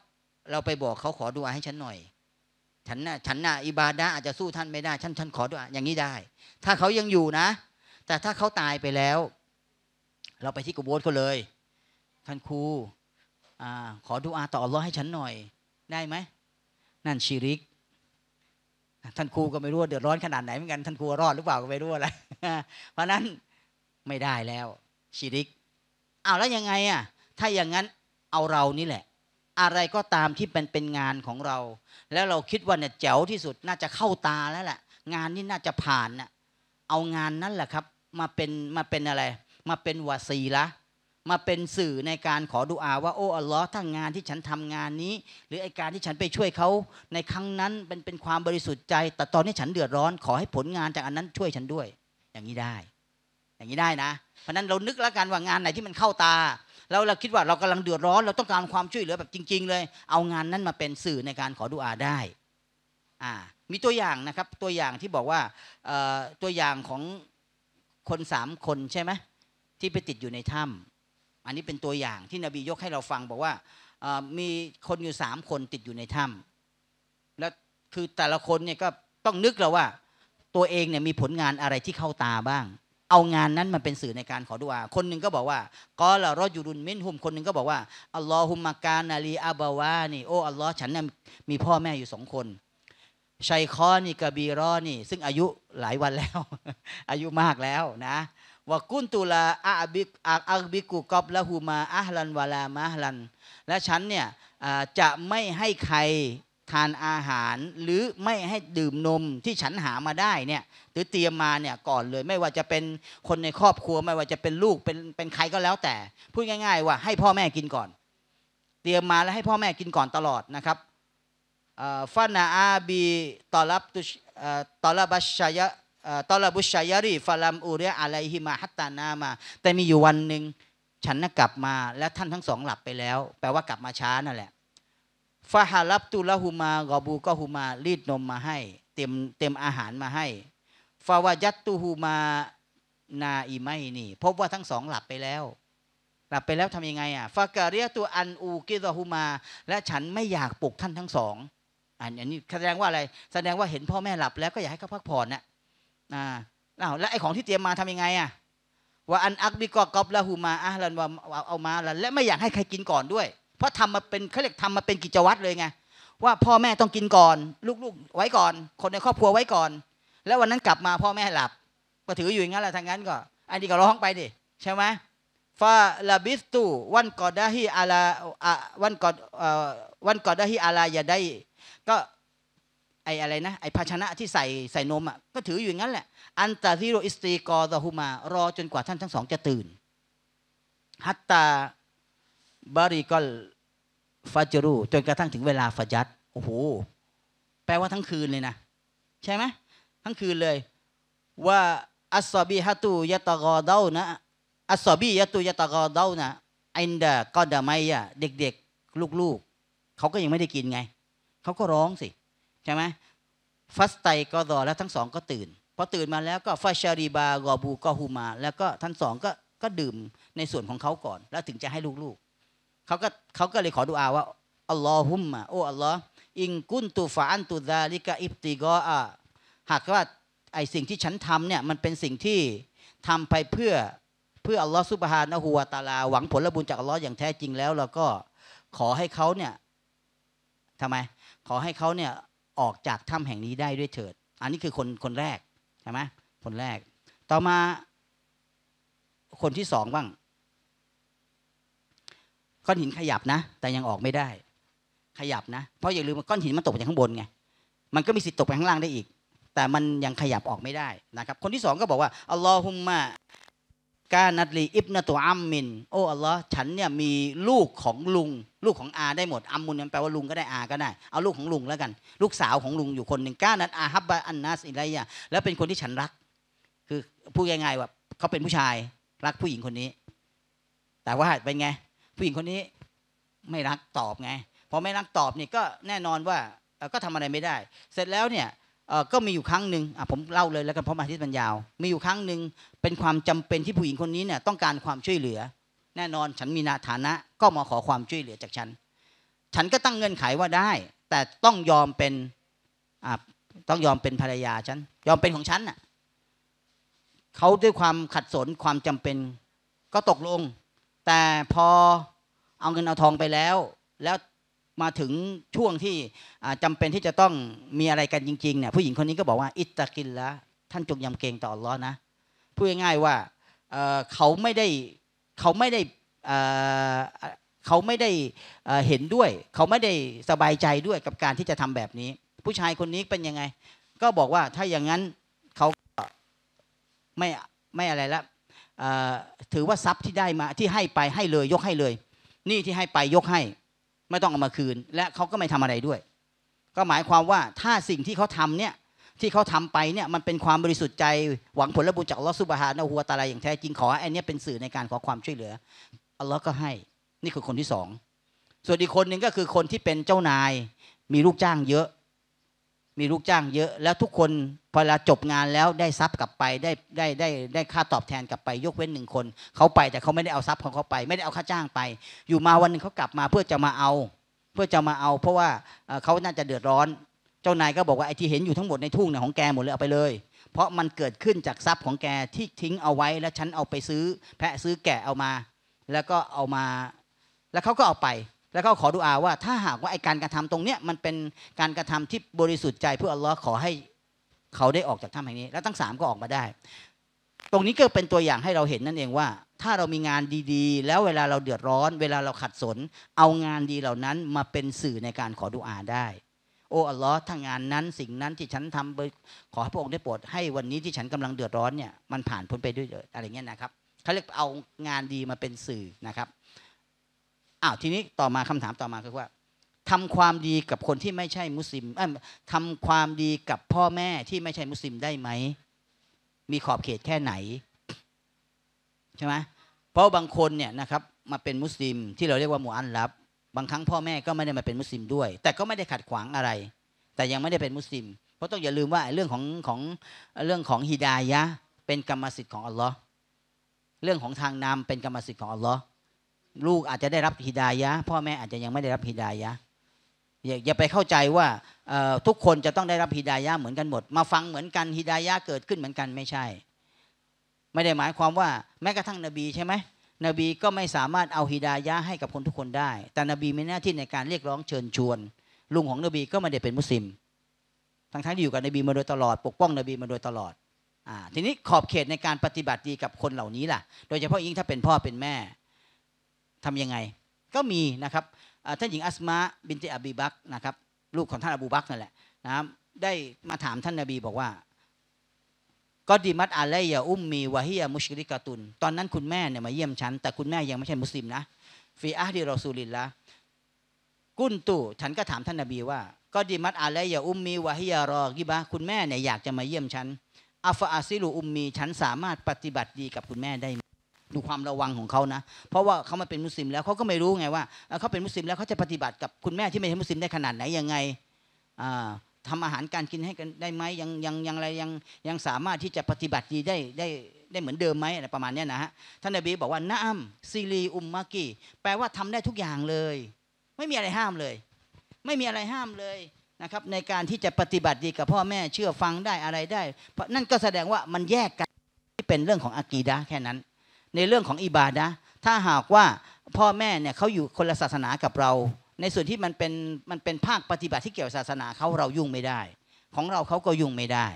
เราไปบอกเขาขอดูอาให้ฉันหน่อย ฉันน่ะฉันน่ะอิบาดะอาจจะสู้ท่านไม่ได้ ฉันฉันขอดูอาอย่างนี้ได้ ถ้าเขายังอยู่นะ แต่ถ้าเขาตายไปแล้ว เราไปที่กุโบสเขาเลย ท่านครูอขอดูอาต่อรอให้ฉันหน่อย ได้ไหมนั่นชีริกท่านครูก็ไม่รู้ว่าเดือดร้อนขนาดไหนเหมือนกันท่านครูรอดหรือเปล่าก็ไม่รู้อะไรเพราะนั้นไม่ได้แล้วชีริก เอาแล้วยังไงอ่ะถ้าอย่างนั้นเอาเรานี่แหละ อะไรก็ตามที่เป็นเป็นงานของเรา แล้วเราคิดว่าเนี่ยเจ๋วที่สุดน่าจะเข้าตาแล้วแหละ งานนี้น่าจะผ่านน่ะเอางานนั้นแหละครับ มาเป็นมาเป็นอะไร มาเป็นวาสีละมาเป็นสื่อในการขอดุอาว่าโอ้อัลลอฮ์ถ้างานที่ฉันทำงานนี้ หรือไอการที่ฉันไปช่วยเขาในครั้งนั้นเป็นเป็นความบริสุทธิ์ใจแต่ตอนนี้ฉันเดือดร้อนขอให้ผลงานจากอันนั้นช่วยฉันด้วย อย่างนี้ได้ อย่างนี้ได้นะ เพราะนั้นเรานึกแล้วกันว่างานไหนที่มันเข้าตาแล้วเราคิดว่าเรากำลังเดือดร้อน เราต้องการความช่วยเหลือแบบจริง ๆ เลย เอางานนั้นมาเป็นสื่อในการขอดุอาได้อ่ามีตัวอย่างนะครับตัวอย่างที่บอกว่าตัวอย่างของคนสามคนใช่ไหมที่ไปติดอยู่ในถ้ำอันนี้เป็นตัวอย่างที่นบียกให้เราฟังบอกว่ามีคนอยู่สามคนติดอยู่ในถ้ำและคือแต่ละคนเนี่ยก็ต้องนึกแล้วว่า ตัวเองเนี่ยมีผลงานอะไรที่เข้าตาบ้าง เอางานนั้นมาเป็นสื่อในการขอดุอาคนหนึ่งก็บอกว่ากอลรอยูรุนมินหุมคนหนึ่งก็บอกว่าอัลลอฮุมมากานาลีอาบาวานี่โอ้อัลลอฮ์ฉันน่ยมีพ่อแม่อยู่สองคน ชัยคอนี่กะบีรอนี่ ซึ่งอายุหลายวันแล้ว อายุมากแล้วนะว่ากุนตุลาอาบิกอาบิกุกอบละหูมาอัลันวาลามาลันและฉันเนี่ยจะไม่ให้ใครทานอาหาร หรือไม่ให้ดื่มนมที่ฉันหามาได้เนี่ยหรือเตรียมมาเนี่ยก่อนเลยไม่ว่าจะเป็นคนในครอบครัวไม่ว่าจะเป็นลูกเป็นเป็นใครก็แล้วแต่พูดง่าย ๆ ว่าให้พ่อแม่กินก่อน เตรียมมาแล้วให้พ่อแม่กินก่อนตลอดนะครับฟานาอาบีตอลับตุตอลับบัชยะตอลบุชัยารีฟาลัมอูเรอะไลฮิมาฮัตตานามา แต่มีอยู่วันหนึ่งฉันน่ะกลับมาและท่านทั้งสองหลับไปแล้ว แปลว่ากลับมาช้านั่นแหละฟาฮารับตุละหูมากอบูก็หูมารีดนมมาให้ เต็มเต็มอาหารมาให้ฟาวายัตตุหูมานาอีไม่นี่พบว่าทั้งสองหลับไปแล้ว หลับไปแล้วทำยังไงอ่ะฟากาเรียตัวอันอูกิโาหูมา และฉันไม่อยากปลุกท่านทั้งสอง อันนี้แสดงว่าอะไร แสดงว่า เห็นพ่อแม่หลับแล้วก็อยากให้เขาพักผ่อนนะ่ะนะอ้าวแล้วไอ้ของที่เตรียมมาทำยังไงอ่ะว่าอันอักบิกอกอบละหูมาอ่ะลันว่าเอามาแล้วและไม่อยากให้ใครกินก่อนด้วย เพราะทำมาเป็นเขาเรียกทำมาเป็นกิจวัตรเลยไงว่าพ่อแม่ต้องกินก่อนลูกๆไว้ก่อน คนในครอบครัวไว้ก่อน แล้ววันนั้นกลับมาพ่อแม่หลับ ก็ถืออยู่อย่างนั้นแหละทางนั้นก็อันนี้ก็ร้องไปดิใช่ไหมฟาลาบิสตู วันกอดาฮีอาลาวันกอดวันกอดาฮีอาลาอย่าได้ ก็ไออะไรนะไอภาชนะที่ใส่ใส่นมอ่ะก็ถืออยู่งั้นแหละ อันตาซิโรอิสตีกอาหูมา รอจนกว่าท่านทั้งสอง จะตื่น ฮัตตาบาริกอลฟาจรูจนกระทั่งถึงเวลาฟาจัดโอ้โหแปลว่าทั้งคืนเลยนะใช่ไหมทั้งคืนเลย ว่าอัสซาบีฮัตูยะตะกอเดานะ อัสซาบียะตูยะตะกอเดานะอินดาก็ดาไมยะเด็กๆลูกๆเขาก็ยังไม่ได้กินไงเขาก็ร้องสิช่ไหมฟัสไตก็รอแล้วทั้งสองก็ตื่นพอตื่นมาแล้วก็ฟาชารีบากอบูกอฮูมา แล้วก็ทั้งสองก็ก็ดื่มในส่วนของเขาก่อน แล้วถึงจะให้ลูกๆเขาก็เขาก็เลยขอดูอาว่าอัลลอฮุมะโอ้อัลลอฮ์อิงกุนตูฟาอันตูดาลิกะอิบติกออาหากว่าไอสิ่งที่ฉันทำเนี่ย มันเป็นสิ่งที่ทำไปเพื่อเพื่ออัลลอฮ์สุบฮานะฮูวาตาลาหวังผลบุญจากอัลลอฮ์อย่างแท้จริงแล้วเราก็ขอให้เขาเนี่ยทำไม ขอให้เขาเนี่ยออกจากถ้ำแห่งนี้ได้ด้วยเถิด อันนี้คือคนคนแรกใช่ไหมคนแรก ต่อมา คนที่สองบ้าง ก้อนหินขยับนะ แต่ยังออกไม่ได้ ขยับนะ เพราะอย่าลืมก้อนหินมันตกไปจากข้างบนไง มันก็มีสิทธิ์ตกไปข้างล่างได้อีก แต่มันยังขยับออกไม่ได้นะครับ คนที่สองก็บอกว่าอัลลอฮุมมากานัดลีอิบนาตัวอัมมิน โอ้อัลลอฮ์ฉันเนี่ยมีลูกของลุง ลูกของ อาได้หมดอัมมุนมันแปลว่าลุงก็ได้อา ก็ได้เอาลูกของลุงแล้วกัน ลูกสาวของลุงอยู่คนหนึ่งกานัดอาฮับบะอันนัสอิไลยะแล้ว เป็นคนที่ฉันรัก คือพูดง่ายๆว่าเขาเป็นผู้ชาย รักผู้หญิงคนนี้ แต่ว่าเป็นไง ผู้หญิงคนนี้ไม่รักตอบไงพอไม่รักตอบนี่ก็แน่นอนว่า ก็ทำอะไรไม่ได้ เสร็จแล้วเนี่ยก็มีอยู่ครั้งหนึ่งผมเล่าเลยแล้วกันเพราะมาทิตย์มันยาว มีอยู่ครั้งหนึ่งเป็นความจำเป็นที่ผู้หญิงคนนี้เนี่ยต้องการความช่วยเหลือ แน่นอนฉันมีนาฐานะ ก็มาขอความช่วยเหลือจากฉัน ฉันก็ตั้งเงื่อนไขว่าได้ แต่ต้องยอมเป็นต้องยอมเป็นภรรยาฉันยอมเป็นของฉันน่ะเขาด้วยความขัดสนความจำเป็น ก็ตกลง แต่พอเอาเงินเอาทองไปแล้วแล้วมาถึงช่วงที่จำเป็นที่จะต้องมีอะไรกันจริงๆเนี่ยผู้หญิงคนนี้ก็บอกว่าอิตตกินละท่านจงยำเกรงต่อร้อนนะพูดง่ายๆว่าเขาไม่ได้เขาไม่ได้เขาไม่ได้เห็นด้วย เขาไม่ได้สบายใจด้วยกับการที่จะทำแบบนี้ ผู้ชายคนนี้เป็นยังไง ก็บอกว่าถ้าอย่างนั้นเขาไม่ไม่อะไรละถือว่าทรัพย์ที่ได้มาที่ให้ไปให้เลยยกให้เลยนี่ที่ให้ไปยกให้ไม่ต้องเอามาคืนและเขาก็ไม่ทำอะไรด้วย ก็หมายความว่าถ้าสิ่งที่เขาทำเนี่ยที่เขาทำไปเนี่ยมันเป็นความบริสุทธิ์ใจหวังผลบุญจากลอสุบฮานะฮัวตาลาอย่างแท้จริงขออันนี้เป็นสื่อในการขอความช่วยเหลืออัลลอฮ์ก็ให้นี่คือคนที่สองส่วนอีกคนหนึ่งก็คือคนที่เป็นเจ้านายมีลูกจ้างเยอะมีลูกจ้างเยอะแล้วทุกคนพอเวลาจบงานแล้วได้ทรัพย์กลับไปได้ได้ได้ได้ค่าตอบแทนกลับไป ยกเว้นหนึ่งคนเขาไปแต่เขาไม่ได้เอาทรัพย์ของเขาไปไม่ได้เอาค่าจ้างไป อยู่มาวันนึงเขากลับมาเพื่อจะมาเอา เพื่อจะมาเอา เพราะว่าเขาน่าจะเดือดร้อน เจ้านายก็บอกว่าไอ้ที่เห็นอยู่ทั้งหมดในทุ่งเนี่ยของแกหมดเลยเอาไปเลย เพราะมันเกิดขึ้นจากทรัพย์ของแกที่ทิ้งเอาไว้ แล้วฉันเอาไปซื้อ แพะซื้อแกะเอามา แล้วก็เอามาแล้วเขาก็เอาไปแล้วก็ขอดุอาว่า ถ้าหากว่าไอการกระทำตรงเนี้ยมันเป็นการกระทำที่บริสุทธิ์ใจเพื่ออัลลอฮ์ขอให้เขาได้ออกจากถ้ำแห่งนี้แล้วทั้งสามก็ออกมาได้ ตรงนี้ก็เป็นตัวอย่างให้เราเห็นนั่นเองว่า ถ้าเรามีงานดีๆ แล้วเวลาเราเดือดร้อน เวลาเราขัดสน เอางานดีเหล่านั้นมาเป็นสื่อในการขอดุอาได้ โอ้อัลลอฮ์ั้างานนั้นสิ่งนั้นที่ฉันทำขอให้พระองค์ได้โปรดให้วันนี้ที่ฉันกำลังเดือดร้อนเนี่ยมันผ่านพ้นไปด้วยอะไรเงี้ยนะครับเขาเรียกเอางานดีมาเป็นสื่อนะครับอ้าวทีนี้ต่อมาคำถามต่อมาคือว่า ทำความดีกับคนที่ไม่ใช่มุสลิมทำความดีกับพ่อแม่ที่ไม่ใช่มุสลิมได้ไหมมีขอบเขตแค่ไหนใช่ไหมเพราะบางคนเนี่ยนะครับมาเป็นมุสลิม ที่เราเรียกว่ามูอันรับบางครั้งพ่อแม่ก็ไม่ได้มาเป็นมุสลิมด้วย แต่ก็ไม่ได้ขัดขวางอะไร แต่ยังไม่ได้เป็นมุสลิม เพราะต้องอย่าลืมว่าเรื่องของของเรื่องของฮิดายะเป็นกรรมสิทธิ์ของอัลลอฮ์เรื่องของทางนาเป็นกรรมสิทธิ์ของอัลลอฮ์ลูกอาจจะได้รับฮิดายะ พ่อแม่อาจจะยังไม่ได้รับฮิดายะอย่าไปเข้าใจว่าทุกคนจะต้องได้รับฮิดายะเหมือนกันหมด มาฟังเหมือนกันฮิดายะเกิดขึ้นเหมือนกันไม่ใช่ ไม่ได้หมายความว่าแม้กระทั่งนบีใช่ไหมนบีก็ไม่สามารถเอาฮิดายะให้กับคนทุกคนได้ แต่นบีมีหน้าที่ในการเรียกร้องเชิญชวน ลุงของนบีก็ไม่ได้เป็นมุสลิมทั้งทั้งที่อยู่กับนบีมาโดยตลอด ปกป้องนบีมาโดยตลอดอทีนี้ขอบเขตในการปฏิบัติดีกับคนเหล่านี้ล่ะ โดยเฉพาะยิ่งถ้าเป็นพ่อเป็นแม่ทำยังไง ก็มีนะครับท่านหญิงอัสมา บินเจอบีบักนะครับลูกของท่านอบูบักนั่นแหละนะครับได้มาถามท่านนาบีบอกว่าก็ดีมัดอไเลยาอุ้มมีวะฮียมุชริกาตุน ตอนนั้นคุณแม่เนี่ยมาเยี่ยมฉันแต่คุณแม่ยังไม่ใช่มุสลิมนะฟีอาดีรอซูลินละกุนตูฉันก็ถามท่านนาบีว่าก็ดีมัดอไเลยาอุ้มมีวะฮียรอกิบะคุณแม่เนี่ยอยากจะมาเยี่ยมฉันอัฟอาซิลูอุ้มมีฉัน สามารถปฏิบัติดีกับคุณแม่ได้ไหมดูความระวังของเขานะ เพราะว่าเขามาเป็นมุสลิมแล้วเขาก็ไม่รู้ไงว่าเขาเป็นมุสลิมแล้วเขาจะปฏิบัติกับคุณแม่ที่ไม่ใช่มุสลิมได้ขนาดไหนยังไงทำอาหารการกินให้กันได้ไหมยังยังยังอะไรยังยังสามารถที่จะปฏิบัติดีได้ได้ได้เหมือนเดิมไหมอะไรประมาณนี้นะฮะท่านนบีบอกว่าน้ัมซีรีอุมมากีแปลว่าทำได้ทุกอย่างเลย ไม่มีอะไรห้ามเลย ไม่มีอะไรห้ามเลยนะครับ ในการที่จะปฏิบัติดีกับพ่อแม่เชื่อฟังได้อะไรได้เพราะนั่นก็แสดงว่ามันแยกกันที่เป็นเรื่องของอากีดะแค่นั้นในเรื่องของอิบาดะถ้าหากว่าพ่อแม่เนี่ยเขาอยู่คนละศาสนากับเรา ในส่วนที่มันเป็นมันเป็นภาคปฏิบัติที่เกี่ยวศาสนาเขาเรายุ่งไม่ได้ ของเราเขาก็ยุ่งไม่ได้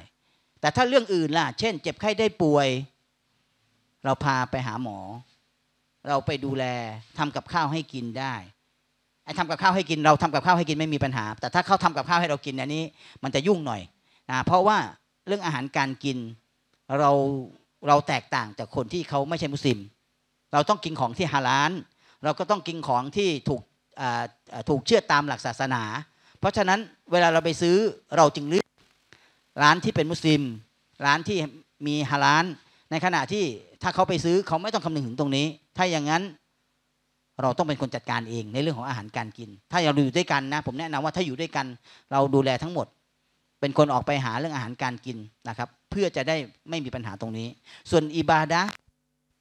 แต่ถ้าเรื่องอื่นล่ะเช่น เจ็บไข้ได้ป่วย เราพาไปหาหมอ เราไปดูแลทำกับข้าวให้กินได้ไอ้ทำกับข้าวให้กินเราทำกับข้าวให้กินไม่มีปัญหา แต่ถ้าเขาทำกับข้าวให้เรากินอันนี้ มันจะยุ่งหน่อยนะเพราะว่าเรื่องอาหารการกินเราเราแตกต่างจากคนที่เขาไม่ใช่มุสลิม เราต้องกินของที่ฮาลาลเราก็ต้องกินของที่ถูกถูกเชื่อตามหลักศาสนา เพราะฉะนั้นเวลาเราไปซื้อเราจึงเลือกร้านที่เป็นมุสลิม ร้านที่มีฮาลาลในขณะที่ถ้าเขาไปซื้อเขาไม่ต้องคำนึงถึงตรงนี้ ถ้าอย่างนั้นเราต้องเป็นคนจัดการเองในเรื่องของอาหารการกิน ถ้าเราอยู่ด้วยกันนะ ผมแนะนำว่า ถ้าอยู่ด้วยกันเราดูแลทั้งหมดเป็นคนออกไปหาเรื่องอาหารการกินนะครับเพื่อจะได้ไม่มีปัญหาตรงนี้ ส่วนอิบาดะ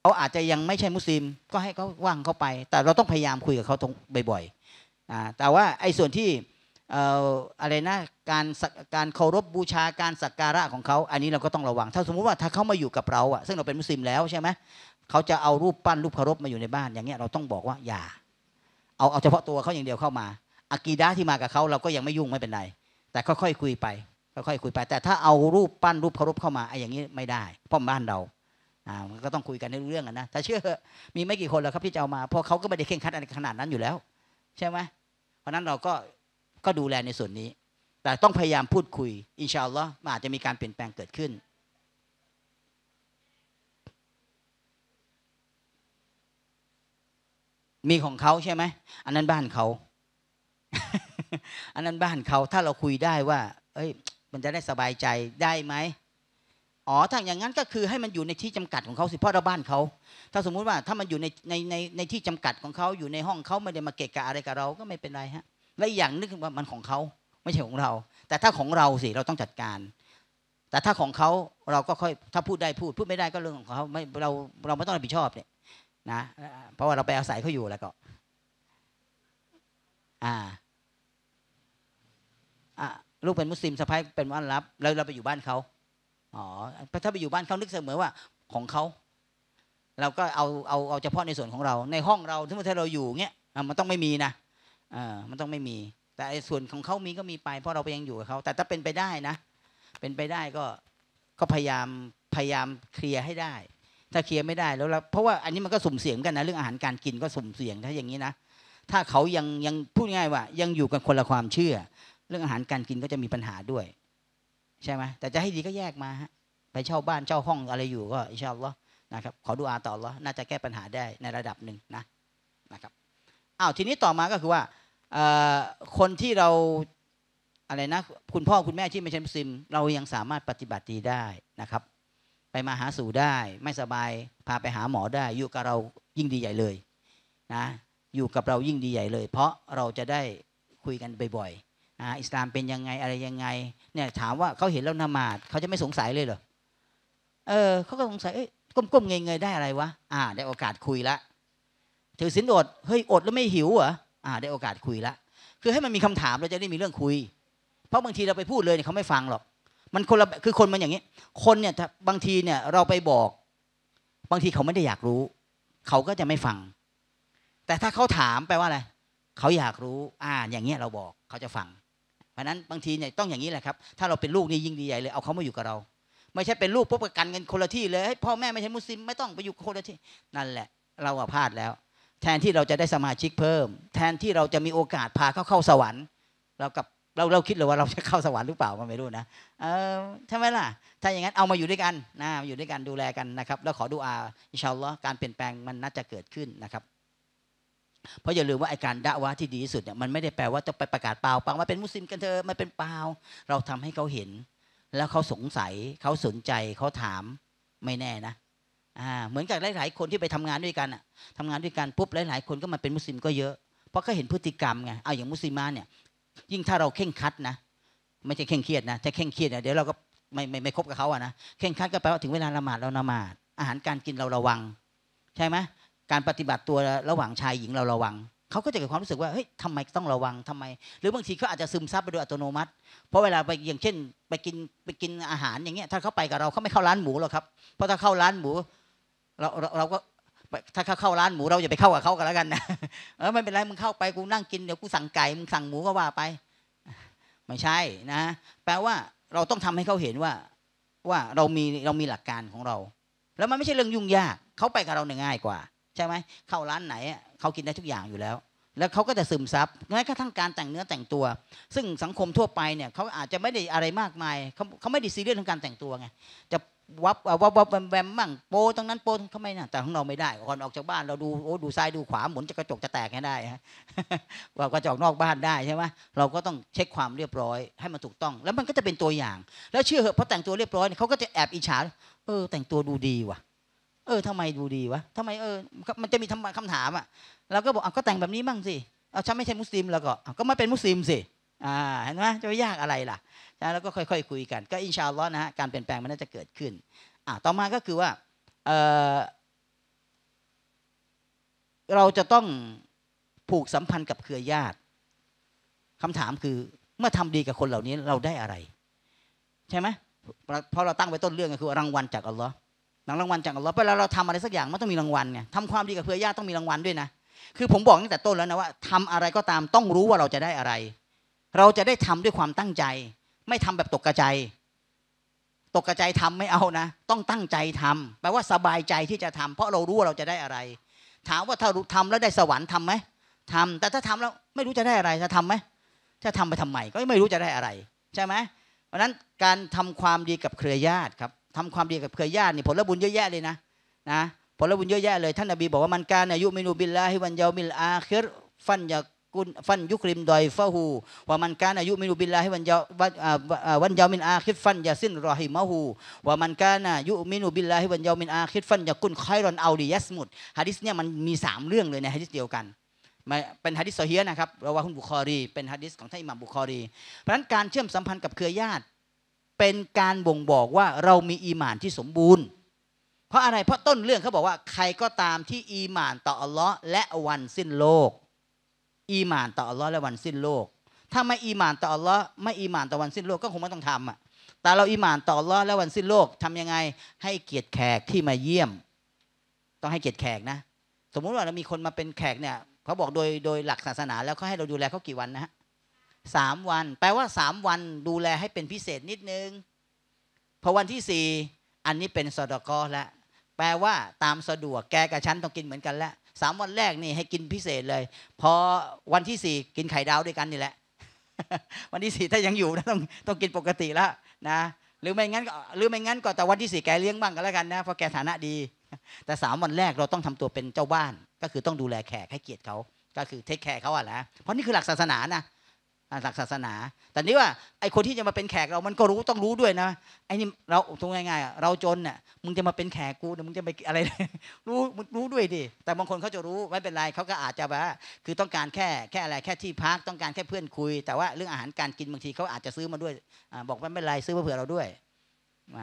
เขาอาจจะยังไม่ใช่มุสลิมก็ให้เขาว่างเข้าไป แต่เราต้องพยายามคุยกับเขาตรงบ่อยๆแต่ว่าไอ้ส่วนที่อะไรนะการการเคารพบูชาการสักการะของเขาอันนี้เราก็ต้องระวัง ถ้าสมมุติว่าถ้าเขามาอยู่กับเราอะซึ่งเราเป็นมุสลิมแล้วใช่ไหมเขาจะเอารูปปั้นรูปเคารพมาอยู่ในบ้านอย่างเงี้ยเราต้องบอกว่าอย่า เอาเอาเฉพาะตัวเขาอย่างเดียวเข้ามาอากีดาที่มากับเขาเราก็ยังไม่ยุ่งไม่เป็นไรแต่ค่อยๆคุยไปค่อยๆคุยไปแต่ถ้าเอารูปปั้นรูปเคารพเข้ามาไอ้อย่างนี้ไม่ได้พ่อบ้านเรา อ่า มันก็ต้องคุยกันในเรื่องนะแต่เชื่อมีไม่กี่คนแล้วครับที่จะเอามาเพราะเขาก็ไม่ได้เข่งคัดอะไรขนาดนั้นอยู่แล้ว ใช่ไหมเพราะนั้นเราก็ก็ดูแลในส่วนนี้ แต่ต้องพยายามพูดคุยอินชาอัลลอฮ์มันอาจจะมีการเปลี่ยนแปลงเกิดขึ้น มีของเขาใช่ไหมอันนั้นบ้านเขาอันนั้นบ้านเขาถ้าเราคุยได้ว่า เอ้ยมันจะได้สบายใจได้ไหม อ๋อ ถ้าอย่างนั้นก็คือ ให้มันอยู่ในที่จำกัดของเขาสิ เพราะเราบ้านเขา ถ้าสมมุติว่าถ้ามันอยู่ในในในในที่จำกัดของเขาอยู่ในห้องเขาไม่ได้มาเกะกะอะไรกับเราก็ไม่เป็นไรฮะ และอีกอย่างนึกว่ามันของเขาไม่ใช่ของเรา แต่ถ้าของเราสิเราต้องจัดการ แต่ถ้าของเขาเราก็ค่อยถ้าพูดได้พูด พูดไม่ได้ก็เรื่องของเขาไม่เราเราไม่ต้องรับผิดชอบเนี่ยนะ เพราะว่าเราไปอาศัยเขาอยู่แล้วก็ อ่า อ่าลูกเป็นมุสลิมสะพ้ายเป็นมัานรับแล้ว เราไปอยู่บ้านเขาอ๋อถ้าไปอยู่บ้านเขานึกเสมอว่า ของเขาเราก็เอาเอาเอาเฉพาะในส่วนของเรา ในห้องเราที่ถ้าเราอยู่เงี้ยมันต้องไม่มีนะอ่ามันต้องไม่มี แต่ส่วนของเขามีก็มีไป เพราะเราไปยังอยู่กับเขาแต่ถ้าเป็นไปได้นะเป็นไปได้ก็ก็พยายามพยายามเคลียร์ให้ได้ ถ้าเคลียร์ไม่ได้แล้วเพราะว่าอันนี้มันก็สุ่มเสี่ยงกันนะเรื่องอาหารการกินก็สุ่มเสี่ยงถ้าอย่างนี้นะถ้าเขายังยังพูดง่ายว่ายังอยู่กันคนละความเชื่อเรื่องอาหารการกินก็จะมีปัญหาด้วย ใช่ไหมแต่จะให้ดีก็แยกมาฮะไปเช่าบ้านเช่าห้องอะไรอยู่ก็อิชาอัลลอฮ์นะครับ ขอดูอาต่อลอน่าจะแก้ปัญหาได้ในระดับหนึ่งนะนะครับ อ้าวทีนี้ต่อมาก็คือว่าคนที่เราอะไรนะคุณพ่อคุณแม่ที่ไม่ใช่มุสลิมเรายังสามารถปฏิบัติดีได้นะครับ ไปมาหาสู่ได้ ไม่สบายพาไปหาหมอได้อยู่กับเรายิ่งดีใหญ่เลยนะอยู่กับเรายิ่งดีใหญ่เลย เพราะเราจะได้คุยกันบ่อยอิสลามเป็นยังไงอะไรยังไง เนี่ย ถามว่าเขาเห็นแล้วนมาดเขาจะไม่สงสัยเลยเหรอ เออเขาก็สงสัยเอ้ก้มๆเงยๆได้อะไรวะ อ่า ได้โอกาสคุยละถือสินอดเฮ้ยอดแล้วไม่หิวเหรอ อ่าได้โอกาสคุยละคือให้มันมีคำถามเราจะได้มีเรื่องคุย เพราะบางทีเราไปพูดเลยเนี่ยเขาไม่ฟังหรอกมันคนละคือคนมันอย่างนี้ คนเนี่ยบางทีเนี่ยเราไปบอก บางทีเขาไม่ได้อยากรู้เขาก็จะไม่ฟัง แต่ถ้าเขาถามแปลว่าอะไรเขาอยากรู้ อ่า อย่างเงี้ยเราบอกเขาจะฟังราะนั้นบางทีเนี่ยต้องอย่างนี้แหละครับถ้าเราเป็นลูกนี่ยิ่งดีใหญ่เลยเอาเขามาอยู่กับเรา ไม่ใช่เป็นลูกปุ๊บกันกันคนละที่ เลยพ่อแม่ไม่ใช่มุสลิมไม่ต้องไปอยู่คนละที่นั่นแหละ เราอะพลาดแล้ว แทนที่เราจะได้สมาชิกเพิ่ม แทนที่เราจะมีโอกาสพาเขาเข้าสวรรค์เรากับเราเราคิดเลยว่าเราจะเข้าสวรรค์หรือเปล่ามันไม่รู้นะเออทำไมล่ะถ้าอย่างนั้นเอามาอยู่ด้วยกันนะอยู่ด้วยกันดูแลกันนะครับแล้วขอดูอาอิชาัลลอฮ์การเปลี่ยนแปลงมันน่าจะเกิดขึ้นนะครับเพราะอย่าลืมว่าไอการด่าวะที่ดีที่สุดเนี่ยมันไม่ได้แปลว่าต้องไปประกาศเปล่าปังมาเป็นมุสลิมกันเถอะมันเป็นเปล่าเราทำให้เขาเห็น แล้วเขาสงสัยเขาสนใจเขาถามไม่แน่นะอ่า เหมือนกับหลายๆคนที่ไปทำงานด้วยกันอะทำงานด้วยกันปุ๊บหลายๆ คนก็มาเป็นมุสลิมก็เยอะ เพราะเขาเห็นพฤติกรรมไงเอาอย่างมุสลิมาเนี่ยยิ่งถ้าเราเข่งคัดนะไม่ใช่เข่งเครียดนะจะเข่งเครียดเนี่ยเดี๋ยวเราก็ไม่ไม่ไม่คบกับเขาอะนะเข่งคัดก็แปลว่าถึงเวลาละหมาดเราละหมาดอาหารการกินเราระวัง ใช่ไหมการปฏิบัติตัวระหว่างชายหญิงเราระวังเขาก็จะเกิดความรู้สึกว่าเฮ้ยทำไมต้องระวังทำไมหรือบางทีเขาอาจจะซึมซับไปโดยอัตโนมัติ เพราะเวลาไปอย่างเช่น ไปกินไปกินอาหารอย่างเงี้ยถ้าเขาไปกับเราเขาไม่เข้าร้านหมูหรอกครับ เพราะถ้าเข้าร้านหมูเราเราก็ถ้าเขาเข้าร้านหมูเราอย่าไปเข้ากับเขากันแล้วกันนะเออไม่เป็นไรมึงเข้าไปกูนั่งกินเดี๋ยวกูสั่งไก่มึงสั่งหมูก็ว่าไป ไม่ใช่นะ แปลว่าเราต้องทำให้เขาเห็นว่าว่าเรามีเรามีหลักการของเรา แล้วมันไม่ใช่เรื่องยุ่งยากเขาไปกับเราเนี่ยง่ายกว่าใช่ไหมเข้าร้านไหนเขากินได้ทุกอย่างอยู่แล้ว แล้วเขาก็จะซึมซับแม้กระทั่งการแต่งเนื้อแต่งตัว ซึ่งสังคมทั่วไปเนี่ยเขาอาจจะไม่ได้อะไรมากมายเขาเขาไม่ได้ซีเรียสเรื่องการแต่งตัวไงจะวับวับวับแวมแวมมั่งโปตรงนั้นโปเขาไม่น่ะแต่ของเราไม่ได้ก่อนออกจากบ้านเราดูโอ้ดูซ้ายดูขวาหมุนจะกระจกจะแตกให้ได้ฮะกระจกนอกบ้านได้ใช่ไหมเราก็ต้องเช็คความเรียบร้อยให้มันถูกต้อง แล้วมันก็จะเป็นตัวอย่าง แล้วเชื่อเหอะพอแต่งตัวเรียบร้อยเขาก็จะแอบอิจฉาเออแต่งตัวดูดีว่ะเออทำไมดูดีวะทำไม เออมันจะมีคำถามอ่ะเราก็บอกอ่ะก็แต่งแบบนี้บ้างสิเอาฉันไม่ใช่มุสลิมแล้วก็ก็ไม่เป็นมุสลิมสิอ่า เห็นไหมจะยากอะไร ล่ะแล้วก็ค่อยๆคคุยกัน ก็อินชาอัลลอฮ์นะฮะการเปลี่ยนแปลงมันน่าจะเกิดขึ้นอ่าต่อมาก็คือว่าเออเราจะต้องผูกสัมพันธ์กับเครือญาติ คำถามคือ เมื่อทำดีกับคนเหล่านี้เราได้อะไร ใช่ไหมเพราะเราตั้งไว้ต้นเรื่องก็คือรางวัลจากอัลลอฮ์หลังรางวัลจากอัลลอฮ์เวลาเราทำอะไรสักอย่างมันต้องมีรางวัลเนี่ยทำความดีกับเพื่อญาติต้องมีรางวัลด้วยนะคือผมบอกตั้งแต่ต้นแล้วนะว่า ทำอะไรก็ตามต้องรู้ว่าเราจะได้อะไร เราจะได้ทำด้วยความตั้งใจ ไม่ทำแบบตกกระจายตกกระจายทำไม่เอานะต้องตั้งใจทำ แปลว่าสบายใจที่จะทำ เพราะเรารู้ว่าเราจะได้อะไร ถามว่าถ้าทำแล้วได้สวรรค์ทํำไหมทำแต่ถ้าทำแล้วไม่รู้จะได้อะไรจะทํำไหมจะทำไปทำไมก็ไม่รู้จะได้อะไร ใช่ไหมเพราะนั้นการทำความดีกับเครือญาติครับทำความดีกับเคื่อญาตินี่ผลบุญเยอะแยะเลยนะนะผลบุญเยอะแยะเลยท่านนบี บอกว่ามันการอายุมินูบิลลาฮิวันยามิลอาคิรฟันยากุลฟันยุคริมดอยฟะฮูว่ามันการอายุมินูบิลลาฮิวันยาวันยามินอาคิดฟันยาสิ้นรอฮิมะฮูว่ามันการอายุมินูบิลลาฮิวันยามินอาคิดฟันยากุไคอยรอนเอาดียัสมุดฮะดิษเนี่ยมันมีสามเรื่องเลยในฮะดิษเดียวกัน เป็นฮะดิษโซเฮียนะครับเราว่าคุณบุคอรีเป็นฮะดิษของท่านอิหม่ามบุคอรีเพราะฉะนั้นการเชื่อมสัมพันธ์กับเครือญาติเป็นการบ่งบอกว่าเรามีอีมานที่สมบูรณ์ เพราะอะไรเพราะต้นเรื่องเขาบอกว่าใครก็ตามที่อีมานต่ออัลลอฮ์และวันสิ้นโลก อีมานต่ออัลลอฮ์และวันสิ้นโลก ถ้าไม่อีหมานต่ออัลลอฮ์ไม่อีหมานต่อวันสิ้นโลกก็คงไม่ต้องทำอ่ะ แต่เราอีหมานต่ออัลลอฮ์และวันสิ้นโลกทํำยังไงให้เกียรติแขกที่มาเยี่ยม ต้องให้เกียรติแขกนะ สมมุติว่าเรามีคนมาเป็นแขกเนี่ยเขาบอกโดยโดยหลักศาสนา แล้วเขาให้เราดูแลเขากี่วันนะฮะสามวัน แปลว่าสามวันดูแลให้เป็นพิเศษนิดนึงพอวันที่สี่อันนี้เป็นสดกอแล้วแปลว่าตามสะดวกแกกับฉันต้องกินเหมือนกันแล้วสามวันแรกนี่ให้กินพิเศษเลยพอวันที่สี่กินไข่ดาวด้วยกันนี่แหละวันที่สี่ถ้ายังอยู่นะต้องต้องกินปกติแล้วนะหรือไม่งั้นหรือไม่งั้นก็แต่วันที่สี่แกเลี้ยงบ้างก็แล้วกันนะเพราะแกฐานะดี แต่สามวันแรกเราต้องทำตัวเป็นเจ้าบ้าน ก็คือต้องดูแลแขกให้เกียรติเขาก็คือเทคแคร์เขาอ่ะนะเพราะนี่คือหลักศาสนานะหลักศาสนา แต่นี้ว่าไอคนที่จะมาเป็นแขกเรามันก็รู้ต้องรู้ด้วยนะไอนี่เราตรงง่ายๆเราจนเนี่ยมึงจะมาเป็นแขกกูเนี่ยมึงจะไปอะไรรู้รู้ด้วยดิแต่บางคนเขาจะรู้ไม่เป็นไรเขาก็อาจจะว่า คือต้องการแค่แค่อะไรแค่ที่พักต้องการแค่เพื่อนคุย แต่ว่าเรื่องอาหารการกินบางทีเขาอาจจะซื้อมาด้วยบอกว่าไม่เป็นไรซื้อมาเผื่อเราด้วย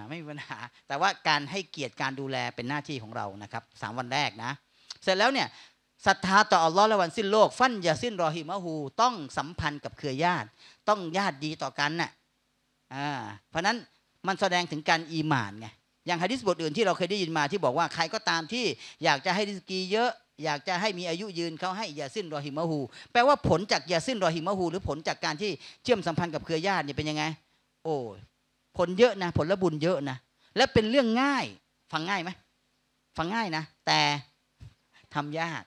ไม่มีปัญหา แต่ว่าการให้เกียรติการดูแลเป็นหน้าที่ของเรานะครับสามวันแรกนะเสร็จแล้วเนี่ยศรัทธาต่ออัลลอฮ์และวันสิ้นโลกฟันอย่าสิ้นรอฮิมะฮูต้องสัมพันธ์กับเครือญาติ ต้องญาติดีต่อกันนะ่ะเพราะนั้นมันแสดงถึงการอีหมานไงอย่างฮะดิษบทอื่นที่เราเคยได้ยินมาที่บอกว่าใครก็ตามที่ อยากจะให้ริสกีเยอะอยากจะให้มีอายุยืนเขาให้ยาสิ้นรอฮิมะฮูแปลว่าผลจากยาสิ้นรอฮิมะฮูหรือผลจากการที่เชื่อมสัมพันธ์กับเครือญาติเนี่ยเป็นยังไงโอ้ผลเยอะนะ ผลละบุญเยอะนะและเป็นเรื่องง่ายฟังง่ายไหมฟังง่ายนะ แต่ทำยาก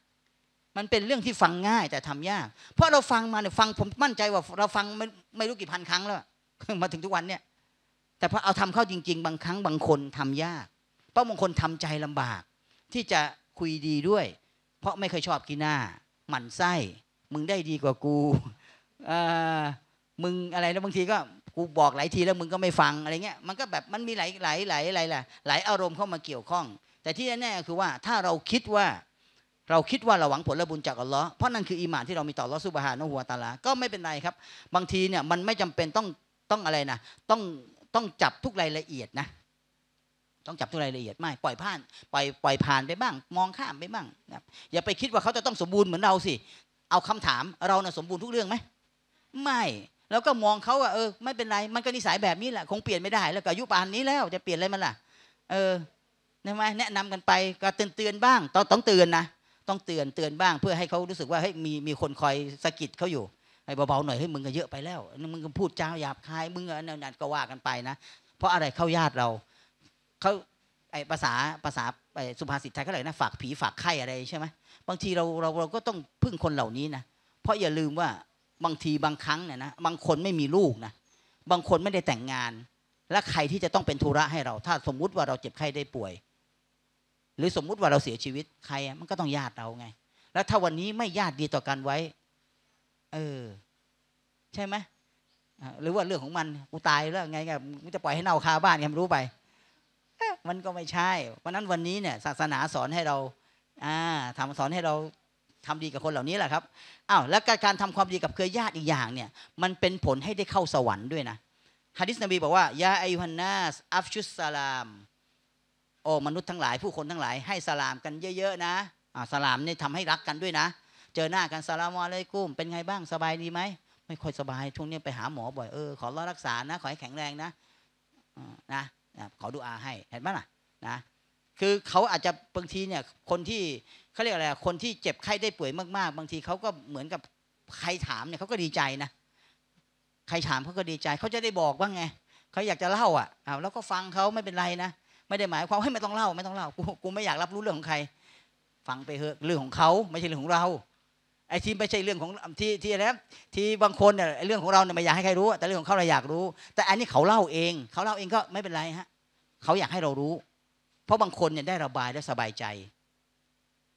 มันเป็นเรื่องที่ฟังง่ายแต่ทำยาก เพราะเราฟังมาเนี่ยฟังผมมั่นใจว่าเราฟังไม่ไม่รู้กี่พันครั้งแล้วมาถึงทุกวันเนี่ย แต่พอเอาทำเข้าจริงๆ บางครั้งบางคนทำยากเพราะบางคนทำใจลำบาก ที่จะคุยดีด้วย เพราะไม่เคยชอบกีหน้าหมั่นไส้มึงได้ดีกว่ากูมึงอะไรแล้วบางทีก็กูบอกหลายทีแล้วมึงก็ไม่ฟังอะไรเงี้ยมันก็แบบมันมีหลายหลายหลายอะไรลาะหลายอารมณ์เข้ามาเกี่ยวข้อง แต่ที่แน่ๆคือว่าถ้าเราคิดว่าเราคิดว่าเราหวังผลและบุญจากอัลลอฮ์เพราะนั่นคืออีหมานที่เรามีต่อรลอสุบฮานะหัวตาลา ก็ไม่เป็นไรครับ บางทีเนี่ยมันไม่จำเป็นต้องต้องอะไรนะต้องต้องจับทุกรายละเอียดนะ ต้องจับทุกรายละเอียดไม่ ปล่อยผ่านปล่อยปล่อยผ่านไปบ้าง มองข้ามไปบ้างนะอย่าไปคิดว่าเขาจะต้องสมบูรณ์เหมือนเราสิเอาคำถามเราน่ะสมบูรณ์ทุกเรื่องไหมไม่ แล้วก็มองเขาว่าเออ ไม่เป็นไรมันก็นิสัยแบบนี้แหละคงเปลี่ยนไม่ได้ แล้วก็อายุป่านนี้แล้วจะเปลี่ยนอะไรมันล่ะ เออใช่ไหมแนะนำกันไปก็เตือนเตือนบ้างต้องต้องเตือนนะต้องเตือนเตือนบ้าง เพื่อให้เขารู้สึกว่าเฮ้ยมีมีคนคอยสะกิดเขาอยู่ให้เบาๆหน่อยให้มึงก็เยอะไปแล้วมึงก็พูดจ้าหยาบคายมึงก็นั่นก็ว่ากันไปนะ เพราะอะไรเข้าญาติเราเขาไอภาษาภาษาไอสุภาษิตไทยเขาเลยนะฝากผีฝากไข้อะไรใช่ไหมบางทีเราเราเราก็ต้องพึ่งคนเหล่านี้นะ เพราะอย่าลืมว่าบางทีบางครั้งเนี่ยนะบางคนไม่มีลูกนะบางคนไม่ได้แต่งงาน และใครที่จะต้องเป็นธุระให้เราถ้าสมมุติว่าเราเจ็บไข้ได้ป่วยหรือสมมุติว่าเราเสียชีวิตใครมันก็ต้องญาติเราไง แล้วถ้าวันนี้ไม่ญาติดีต่อกันไว้ เออ ใช่ไหมหรือว่าเรื่องของมันกูตายแล้วไงไงมันจะปล่อยให้เน่าคาบ้านยงมังรู้ไปมันก็ไม่ใช่ เพราะนั้นวันนี้เนี่ยศาสนาสอนให้เราอ่าทำสอนให้เราทำดีกับคนเหล่านี้แหละครับอ้าวแล้วการทำความดีกับเครือญาติอีกอย่าง เนี่ย มันเป็นผลให้ได้เข้าสวรรค์ด้วยนะฮะดิษนบี บอกว่ายาอายุฮันนาสอัฟชุสสลามโอ้มนุษย์ทั้งหลายผู้คนทั้งหลายให้สลามกันเยอะ ๆ นะาสลามเนี่ยทำให้รักกันด้วยนะเจอหน้ากันสลามอะเลยกุ้มเป็นไงบ้างสบายดีไหมไม่ค่อยสบายช่วงนี้ไปหาหมอบ่อยเออขอรอรักษานะขอให้แข็งแรงนะนะขอดูอาให้เห็นไหมล่ะ นะ คือเขาอาจจะบางทีเนี่ยคนที่เขาเรียกอะไรคนที่เจ็บไข้ได้ป่วยมากๆ บางทีเขาก็เหมือนกับใครถามเนี่ยเขาก็ดีใจนะ ใครถามเขาก็ดีใจเขาจะได้บอกว่าไงเขาอยากจะเล่าอ่ะเอาแล้วก็ฟังเขาไม่เป็นไรนะไม่ได้หมายความให้ไม่ต้องเล่าไม่ต้องเล่ากูกูไม่อยากรับรู้เรื่องของใครฟังไปเถอะเรื่องของเขา ไม่ใช่เรื่องของเราไอ้ที่ไม่ใช่เรื่องของที่ที่อะไรที่บางคนเนี่ยเรื่องของเราเนี่ยไม่อยากให้ใครรู้แต่เรื่องของเขาเราอยากรู้ แต่อันนี้เขาเล่าเอง เขาเล่าเองก็ไม่เป็นไรฮะ เขาอยากให้เรารู้ เพราะบางคนเนี่ยได้ระบายและสบายใจ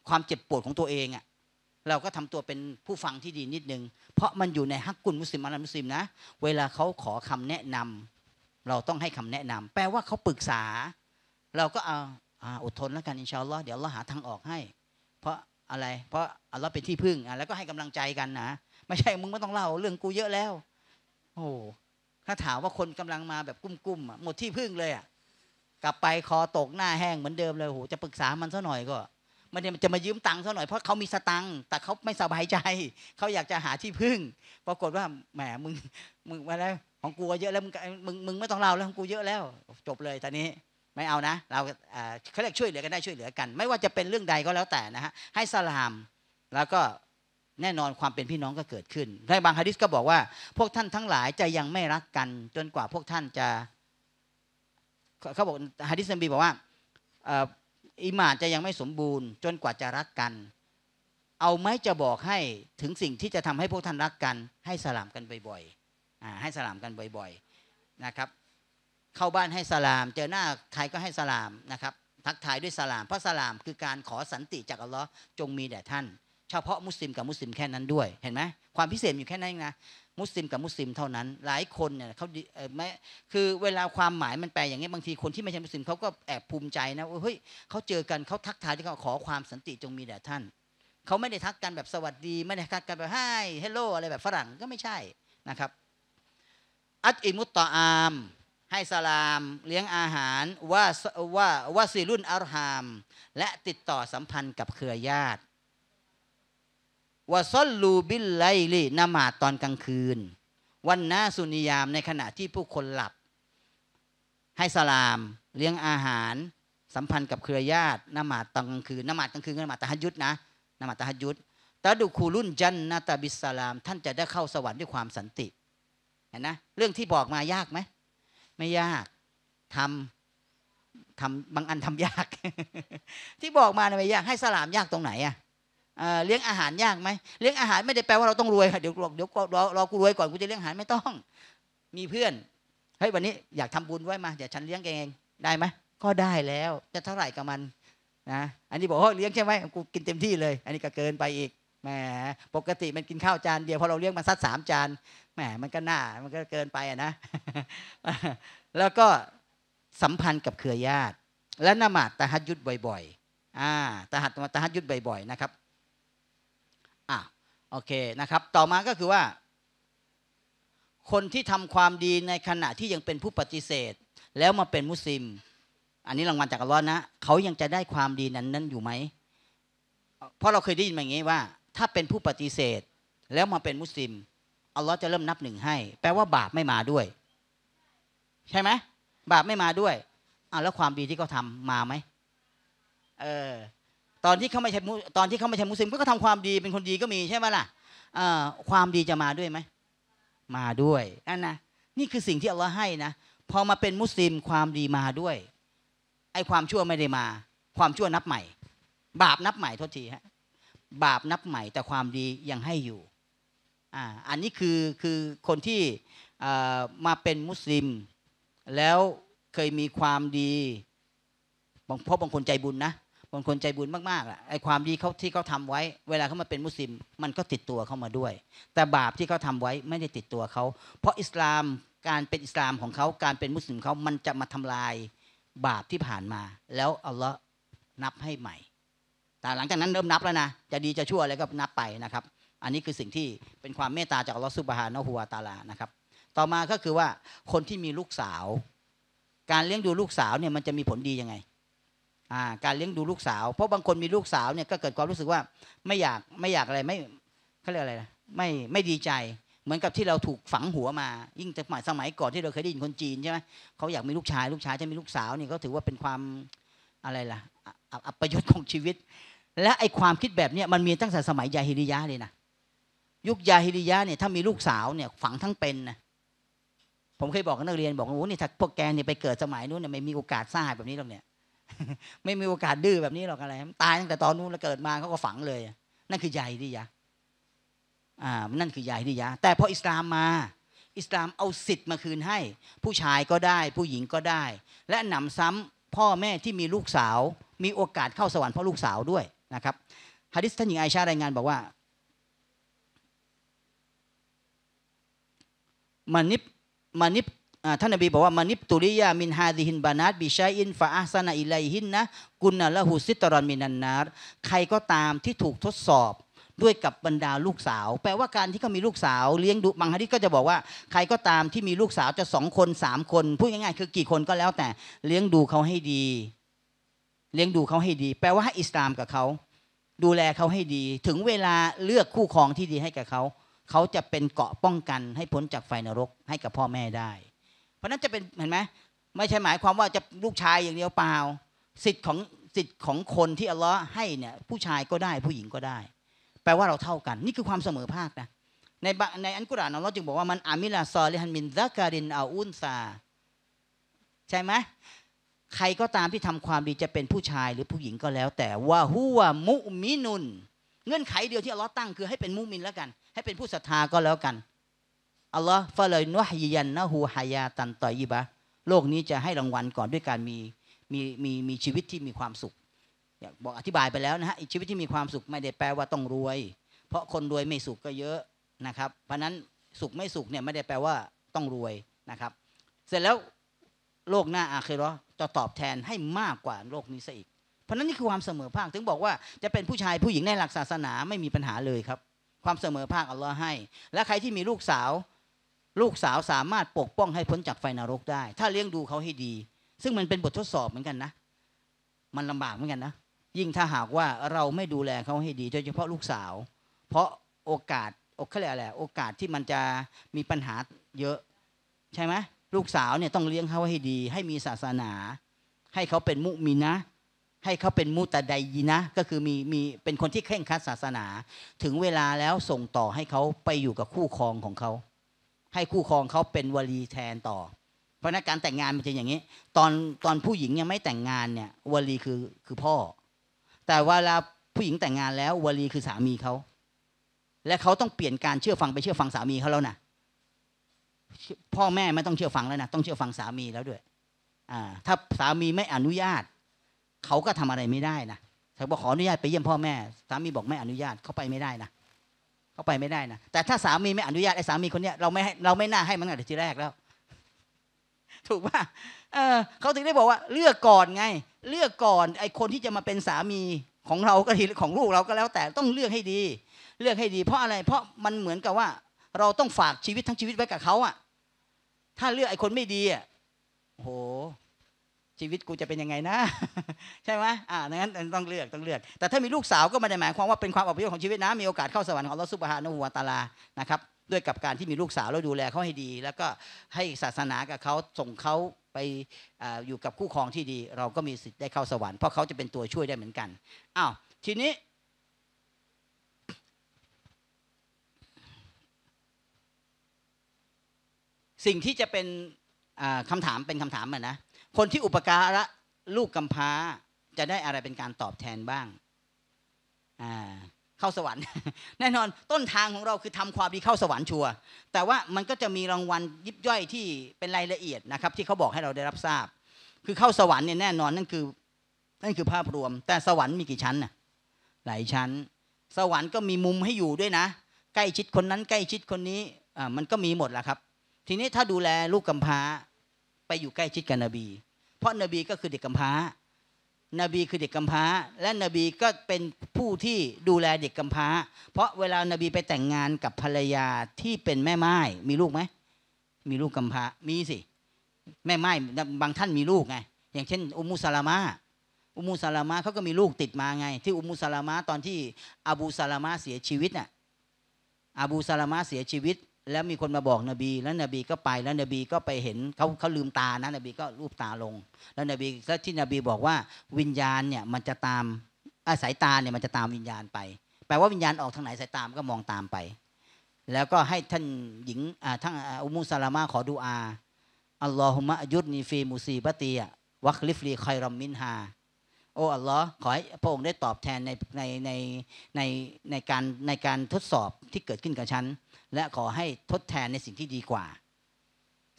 ความเจ็บปวดของตัวเองอ่ะเราก็ทำตัวเป็นผู้ฟังที่ดีนิดนึง เพราะมันอยู่ในฮักกุลมุสลิมอันมุสลิมนะเวลาเขาขอคำแนะนำ เราต้องให้คำแนะนำ แปลว่าเขาปรึกษาเราก็เอาอดทนแล้วกันอินชาอัลลอฮ์เดี๋ยวเราหาทางออกให้ เพราะอะไร เพราะอัลลอฮ์เป็นที่พึ่งแล้วก็ให้กำลังใจกันนะไม่ใช่มึงไม่ต้องเล่าเรื่องกูเยอะแล้ว โอ้ถ้าถามว่าคนกำลังมาแบบกุ้มๆหมดที่พึ่งเลยอ่ะกลับไปคอตกหน้าแห้งเหมือนเดิมเลยโหจะปรึกษามันซะหน่อยก็มันจะมายืมตังค์ซะหน่อย เพราะเขามีสตังค์แต่เขาไม่สบายใจเขาอยากจะหาที่พึ่งปรากฏว่าแหมมึงมึงอะไรของกูเยอะแล้วมึงมึงมึงไม่ต้องเล่าแล้วของกูเยอะแล้วจบเลยตอนนี้ไม่เอานะเราเขาเรียกช่วยเหลือกันได้ช่วยเหลือกัน ไม่ว่าจะเป็นเรื่องใดก็แล้วแต่นะฮะให้สลาม แล้วก็แน่นอนความเป็นพี่น้องก็เกิดขึ้นในบางฮะดิษก็บอกว่าพวกท่านทั้งหลายจะยังไม่รักกันจนกว่าพวกท่านจะเขาบอกฮะดิษนบีบอกว่าอิหมานจะยังไม่สมบูรณ์ จนกว่าจะรักกัน เอาไม่จะบอกให้ถึงสิ่งที่จะทำให้พวกท่านรักกัน ให้สลามกันบ่อยๆให้สลามกันบ่อยๆนะครับเข้าบ้านให้สลาม เจอหน้าใครก็ให้สลามนะครับทักทายด้วยสลามเพราะสลามคือการขอสันติจากอัลลอฮ์จงมีแด่ท่านเฉพาะมุสลิมกับมุสลิมแค่นั้นด้วยเห็นไหมความพิเศษอยู่แค่นั้นนะมุสลิมกับมุสลิมเท่านั้นหลายคนเนี่ยเขาไม่คือเวลาความหมายมันแปลอย่างนี้บางทีคนที่ไม่ใช่มุสลิมเขาก็แอบภูมิใจนะว่าเฮ้ยเขาเจอกันเขาทักทายที่เขาขอความสันติจงมีแด่ท่านเขาไม่ได้ทักกันแบบสวัสดีไม่ได้ทักกันแบบไฮเฮลโลอะไรแบบฝรั่งก็ไม่ใช่นะครับ อัตอิมุตตออามให้สลามเลี้ยงอาหารว่าว่าว่าสีรุ่นอัลฮาม และติดต่อสัมพันธ์กับเครือญาติว่าซอลลูบิลไลลีนมาตอนกลางคืน วันนาสุนิยามในขณะที่ผู้คนหลับ ให้สลามเลี้ยงอาหาร สัมพันธ์กับเครือญาตินมาตอนกลางคืนนมาตอนกลางคืนนมาตะฮัยุดนะนมาตะฮัยุดตาดุคูรุ่นจันนาตาบิสลาม ท่านจะได้เข้าสวรรค์ด้วยความสันติเห็นนะเรื่องที่บอกมายากไหมไม่ยากทำทำบางอันทำยาก ที่บอกมาเนี่ยไม่ยากให้สลามยากตรงไหนอะเลี้ยงอาหารยากไหมเลี้ยงอาหารไม่ได้แปลว่าเราต้องรวยค่ะเดี๋ยวเดี๋ยวรอรอกูรวยก่อนกูจะเลี้ยงอาหารไม่ต้องมีเพื่อนเฮ้ยวันนี้ อยากทำบุญไว้มาเดี๋ยวฉันเลี้ยงเองได้ไหมก็ได้แล้วจะเท่าไหร่กับมันนะอันนี้บอกว่าเลี้ยงใช่ไหมกูกินเต็มที่เลย อันนี้ก็เกินไปอีกแหมปกติ มันกินข้าวจานเดียวพอเราเลี้ยงมาสักสามจานแหมมันก็หน้ามันก็เกินไปอ่ะนะแล้วก็สัมพันธ์กับเครือญาติ และนมาตะหัดยุดบ่อย ๆ อ่าตะหัดตะหัดยุดบ่อย ๆ นะครับอ่าโอเคนะครับ ต่อมาก็คือว่า คนที่ทำความดีในขณะที่ยังเป็นผู้ปฏิเสธ แล้วมาเป็นมุสลิม อันนี้รางวัลจากอัลลอฮ์นะเขายังจะได้ความดีนั้นนั้นอยู่ไหมเพราะเราเคยได้ยินมาอย่างนี้ว่า ถ้าเป็นผู้ปฏิเสธ แล้วมาเป็นมุสลิมอัลลอฮ์จะเริ่มนับหนึ่งให้ แปลว่าบาปไม่มาด้วย ใช่ไหมบาปไม่มาด้วยอ่าแล้วความดีที่เขาทามาไหมเออตอนที่เขาไม่ใช่ตอนที่เขาไม่ใช่มุสลิมก็ทำความดีเป็นคนดีก็มีใช่ไหมล่ะอความดีจะมาด้วยไหมมาด้วยนั่นนะนี่คือสิ่งที่อัลลอฮ์ให้นะพอมาเป็นมุสลิมความดีมาด้วยไอ้ความชั่วไม่ได้มา ความชั่วนับใหม่ บาปนับใหม่โทษทีฮะบาปนับใหม่ แต่ความดียังให้อยู่อันนี้คือคือคนที่มาเป็นมุสลิม แล้วเคยมีความดีเพราะบางคนใจบุญนะบางคนใจบุญมากๆล่ะไอความดีเขาที่เขาทาไว้ เวลาเขามาเป็นมุสลิมมันก็ติดตัวเข้ามาด้วย แต่บาปที่เขาทาไว้ไม่ได้ติดตัวเขาเพราะอิสลามการเป็นอิสลามของเขาการเป็นมุสลิมเขามันจะมาทำลายบาปที่ผ่านมา แล้วอัลลอฮ์นับให้ใหม่แต่หลังจากนั้นเริ่มนับแล้วนะจะดีจะชั่วอะไรก็นับไปนะครับอันนี้คือสิ่งที่เป็นความเมตตาจากลอสุบฮานอหัวตาลานะครับ ต่อมาก็คือว่าคนที่มีลูกสาว การเลี้ยงดูลูกสาวเนี่ยมันจะมีผลดียังไง การเลี้ยงดูลูกสาว เพราะบางคนมีลูกสาวเนี่ยก็เกิดความรู้สึกว่าไม่อยากไม่อยากอะไรไม่เขาเรียกอะไรนะไม่ไม่ดีใจเหมือนกับที่เราถูกฝังหัวมายิ่งสมัยสมัยก่อนที่เราเคยได้ยินคนจีนใช่ไหมเขาอยากมีลูกชาย ลูกชายจะมีลูกสาวนี่เขาถือว่าเป็นความอะไรล่ะอับประยศของชีวิต และไอความคิดแบบนี้มันมีตั้งแต่สมัยยาฮิริยะเลยนะยุคยาฮิริยะเนี่ยถ้ามีลูกสาวเนี่ยฝังทั้งเป็นนะผมเคยบอกกับนักเรียนบอกว่าโอ้นี่ถ้าพวกแกเนี่ยไปเกิดสมัยนู้นเนี่ยไม่มีโอกาสสร้าแบบนี้หรอกเนี่ยไม่มีโอกาสดื้อแบบนี้หรอกอะไรตายตั้งแต่ตอนนู้นแล้วเกิดมาเขาก็ฝังเลย นั่นคือยาฮิริยะอ่านั่นคือยาฮิริยะแต่พออิสลามมา อิสลามเอาสิทธิ์มาคืนให้ ผู้ชายก็ได้ ผู้หญิงก็ได้ และหนำซ้ำพ่อแม่ที่มีลูกสาว มีโอกาสเข้าสวรรค์เพราะลูกสาวด้วยนะครับฮะดิษท่านหญิงไอชารายงานบอกว่ามานิบมานิบท่านนบีบอกว่ามานิบตุริยา มินฮาดิฮินบานัดบิชัยอินฟาอัสนาอิไลหินนะ กุณละหุซิตรอนมินันนารใครก็ตามที่ถูกทดสอบด้วยกับบรรดาลูกสาว แปลว่าการที่เขา มีลูกสาวเลี้ยงดูบางฮะดิษก็จะบอกว่าใครก็ตามที่มีลูกสาวจะสองคนสามคนพูดง่ายๆคือกี่คนก็แล้ว แต่เลี้ยงดูเขาให้ดี เลี้ยงดูเขาให้ดี แปลว่าให้อิสลามกับเขา ดูแลเขาให้ดี ถึงเวลาเลือกคู่ครองที่ดีให้กับเขาเขาจะเป็นเกาะป้องกัน ให้พ้นจากไฟนรกให้กับพ่อแม่ได้ เพราะนั้นจะเป็นเห็นไหมไม่ใช่หมายความว่าจะลูกชายอย่างเดียวเปล่า สิทธิ์ของสิทธิ์ของคนที่อัลลอฮ์ให้เนี่ยผู้ชายก็ได้ ผู้หญิงก็ได้ แปลว่าเราเท่ากัน นี่คือความเสมอภาคนะในในอันกุรอานอัลลอฮ์จึงบอกว่ามันอามิลาซอลิฮันมินซากาดินอาอุนซา ใช่ไหมใครก็ตามที่ทำความดีจะเป็นผู้ชายหรือผู้หญิงก็แล้ว แต่ว่าฮุวะมุมินุนเงื่อนไขเดียวที่อัลลอฮ์ตั้งคือให้เป็นมุมินแล้วกันให้เป็นผู้ศรัทธาก็แล้วกันอัลลอฮ์ฟาเลยนุฮยันนะฮูฮายาตันตอยิบะโลกนี้จะให้รางวัลก่อนด้วยการมีมีมีมีชีวิตที่มีความสุขอยาบอกอธิบายไปแล้วนะฮะชีวิตที่มีความสุขไม่ได้แปลว่าต้องรวย เพราะคนรวยไม่สุขก็เยอะนะครับ เพราะนั้นสุขไม่สุขเนี่ยไม่ได้แปลว่าต้องรวยนะครับ เสร็จแล้วโลกหน้าอาคือเราจะตอบแทนให้มากกว่าโลกนี้ซะอีกเพราะนั้นนี่คือความเสมอภาคถึงบอกว่าจะเป็นผู้ชายผู้หญิงในหลักศาสนาไม่มีปัญหาเลยครับ ความเสมอภาคอัลลอฮ์ให้ และใครที่มีลูกสาว ลูกสาวสามารถปกป้องให้พ้นจากไฟนรกได้ ถ้าเลี้ยงดูเขาให้ดี ซึ่งมันเป็นบททดสอบเหมือนกันนะ มันลำบากเหมือนกันนะยิ่งถ้าหากว่าเราไม่ดูแลเขาให้ดีโดยเฉพาะลูกสาว เพราะโอกาสโอกาสอะไรโอกาสที่มันจะมีปัญหาเยอะ ใช่ไหมลูกสาวเนี่ยต้องเลี้ยงเขาให้ดี ให้มีศาสนา ให้เขาเป็นมุมีนะให้เขาเป็นมุตะไดยินะ ก็คือมีมีเป็นคนที่เคร่งครัดศาสนาถึงเวลาแล้วส่งต่อให้เขาไปอยู่กับคู่ครองของเขาให้คู่ครองเขาเป็นวลีแทนต่อ เพราะนั้นการแต่งงานมันจะอย่างนี้ตอนตอนผู้หญิงยังไม่แต่งงานเนี่ยวลีคือคือพ่อ แต่เวลาผู้หญิงแต่งงานแล้ววลีคือสามีเขาและเขาต้องเปลี่ยนการเชื่อฟังไปเชื่อฟังสามีเขาแล้วนะ พ่อแม่ไม่ต้องเชื่อฟังแล้วนะต้องเชื่อฟังสามีแล้วด้วยถ้าสามีไม่อนุญาตเขาก็ทำอะไรไม่ได้นะถ้าบอกขออนุญาตไปเยี่ยมพ่อแม่ สามีบอกไม่อนุญาตเขาไปไม่ได้นะเขาไปไม่ได้นะแต่ถ้าสามีไม่อนุญาตไอ้สามีคนเนี้ยเราไม่ให้เราไม่น่าให้มันตั้งแต่ทีแรกแล้ว ถูกป่ะเออเขาถึงได้บอกว่า เลือกก่อนไงเลือกก่อน ไอ้คนที่จะมาเป็นสามีของเราก็ดีของลูกเราก็แล้ว แต่ต้องเลือกให้ดี เลือกให้ดี เพราะอะไร เพราะมันเหมือนกับว่า เราต้องฝากชีวิตทั้งชีวิตไว้กับเขาอ่ะถ้าเลือกไอ้คนไม่ดีอ่ะโหชีวิตกูจะเป็นยังไงนะ ใช่ไหมอ่างั้น ต้องเลือกต้องเลือกแต่ถ้ามีลูกสาวก็ไม่ได้หมายความว่าเป็นความอับยของชีวิตนะ มีโอกาสเข้าสวรรค์ของลอสุบฮานุหัวตาลานะครับ ด้วยกับการที่มีลูกสาวแล้วดูแลเขาให้ดี แล้วก็ให้ศาสนากับเขาส่งเขาไปออยู่กับคู่ครองที่ดี เราก็มีสิทธิ์ได้เข้าสวรรค์เพราะเขาจะเป็นตัวช่วยได้เหมือนกัน อ้าว ทีนี้ สิ่งที่จะเป็นคำถามเป็นคำถามอ่ะนะคนที่อุปการะลูกกำพร้าจะได้อะไรเป็นการตอบแทนบ้างอ่าเข้าสวรรค์ แน่นอนต้นทางของเราคือทำความดีเข้าสวรรค์ชัวแต่ว่ามันก็จะมีรางวัลยิบย่อยที่เป็นรายละเอียดนะครับ ที่เขาบอกให้เราได้รับทราบ คือเข้าสวรรค์เนี่ยแน่นอนนั่นคือ นั่นคือภาพรวม แต่สวรรค์มีกี่ชั้นน่ะ หลายชั้น สวรรค์ก็มีมุมให้อยู่ด้วยนะใกล้ชิดคนนั้นใกล้ชิดคนนี้อ่ามันก็มีหมดแหละครับ ทีนี้ถ้าดูแลลูกกำพร้าไปอยู่ใกล้ชิดกันนบีเพราะนบีก็คือเด็กกำพร้า นบีคือเด็กกำพร้า และนบีก็เป็นผู้ที่ดูแลเด็กกำพร้า เพราะเวลานบีไปแต่งงานกับภรรยาที่เป็นแม่ไม้มีลูกไหม มีลูกกำพร้ามีสิ แม่ไม้บางท่านมีลูกไง อย่างเช่น อุมุสลามะอุมุสลามะเขาก็มีลูกติดมาไง ที่อุมุสลามะตอนที่อบูสลามะเสียชีวิตน่ะอบูสลามะเสียชีวิตแล้วมีคนมาบอกนบีแล้วนบีก็ไปแล้วนบีก็ไปเห็นเขาเขาลืมตานะนบีก็รูปตาลง แล้วนบีแล้วที่นบีบอกว่าวิญญาณเนี่ยมันจะตามอาศัยตาเนี่ยมันจะตามวิญญาณไปแปลว่าวิญญาณออกทางไหนสายตามก็มองตามไป แล้วก็ให้ท่านหญิงท่านอุมุสลามะขอดูอา อัลลอฮุมะยุดนีฟีมุซีบตีวัคลิฟลีคอยรอมมินฮาโอ้อัลลอฮ์ขอให้พระองค์ได้ตอบแทนในในในในในการในการทดสอบที่เกิดขึ้นกับฉันและขอให้ทดแทนในสิ่งที่ดีกว่า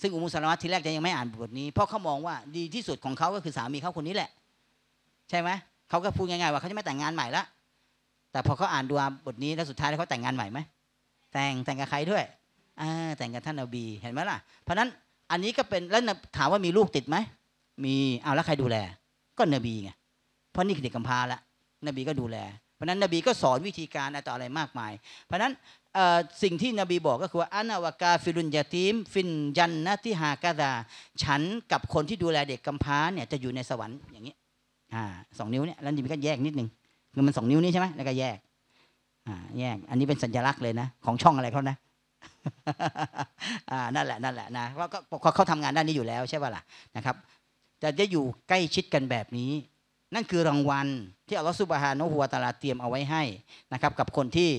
ซึ่งอุมุสลามะที่แรกจะยังไม่อ่านบทนี้เพราะเขามองว่าดีที่สุดของเขาก็คือสามีเขาคนนี้แหละ ใช่ไหม เขาก็พูดง่ายๆว่าเขาจะไม่แต่งงานใหม่ละ แต่พอเขาอ่านดูอาบทนี้แล้วสุดท้ายเขาแต่งงานใหม่ไหมแต่งแต่งกับใครด้วยแต่งกับท่านนบี เห็นไหมล่ะ เพราะนั้นอันนี้ก็เป็นแล้วถามว่ามีลูกติดไหมมีเอาแล้วใครดูแล ก็นบีไง เพราะนี่คือเด็กกำพร้าละนบีก็ดูแล เพราะนั้นนบีก็สอนวิธีการอะไรต่ออะไรมากมาย เพราะนั้นสิ่งที่นบีบอกก็คือว่าอันาวกาฟิรุนยาติมฟินยันนะที่หากาดาฉันกับคนที่ดูแลเด็กกำพร้าเนี่ยจะอยู่ในสวรรค์อย่างนี้สองนิ้วเนี่ยแล้วนี่มันก็แยกนิดนึงคือมันสองนิ้วนี่ใช่ไหมแล้วก็แยกแยกอันนี้เป็นสัญลักษณ์เลยนะของช่องอะไรเขานะนั่นแหละนั่นแหละนะเพราะเขาทำงานด้านนี้อยู่แล้วใช่ป่ะล่ะนะครับ จะได้อยู่ใกล้ชิดกันแบบนี้นั่นคือรางวัล ที่อัลลอฮฺสุบฮานุฮัวตาลาเตรียมเอาไว้ให้นะครับ กับคนที่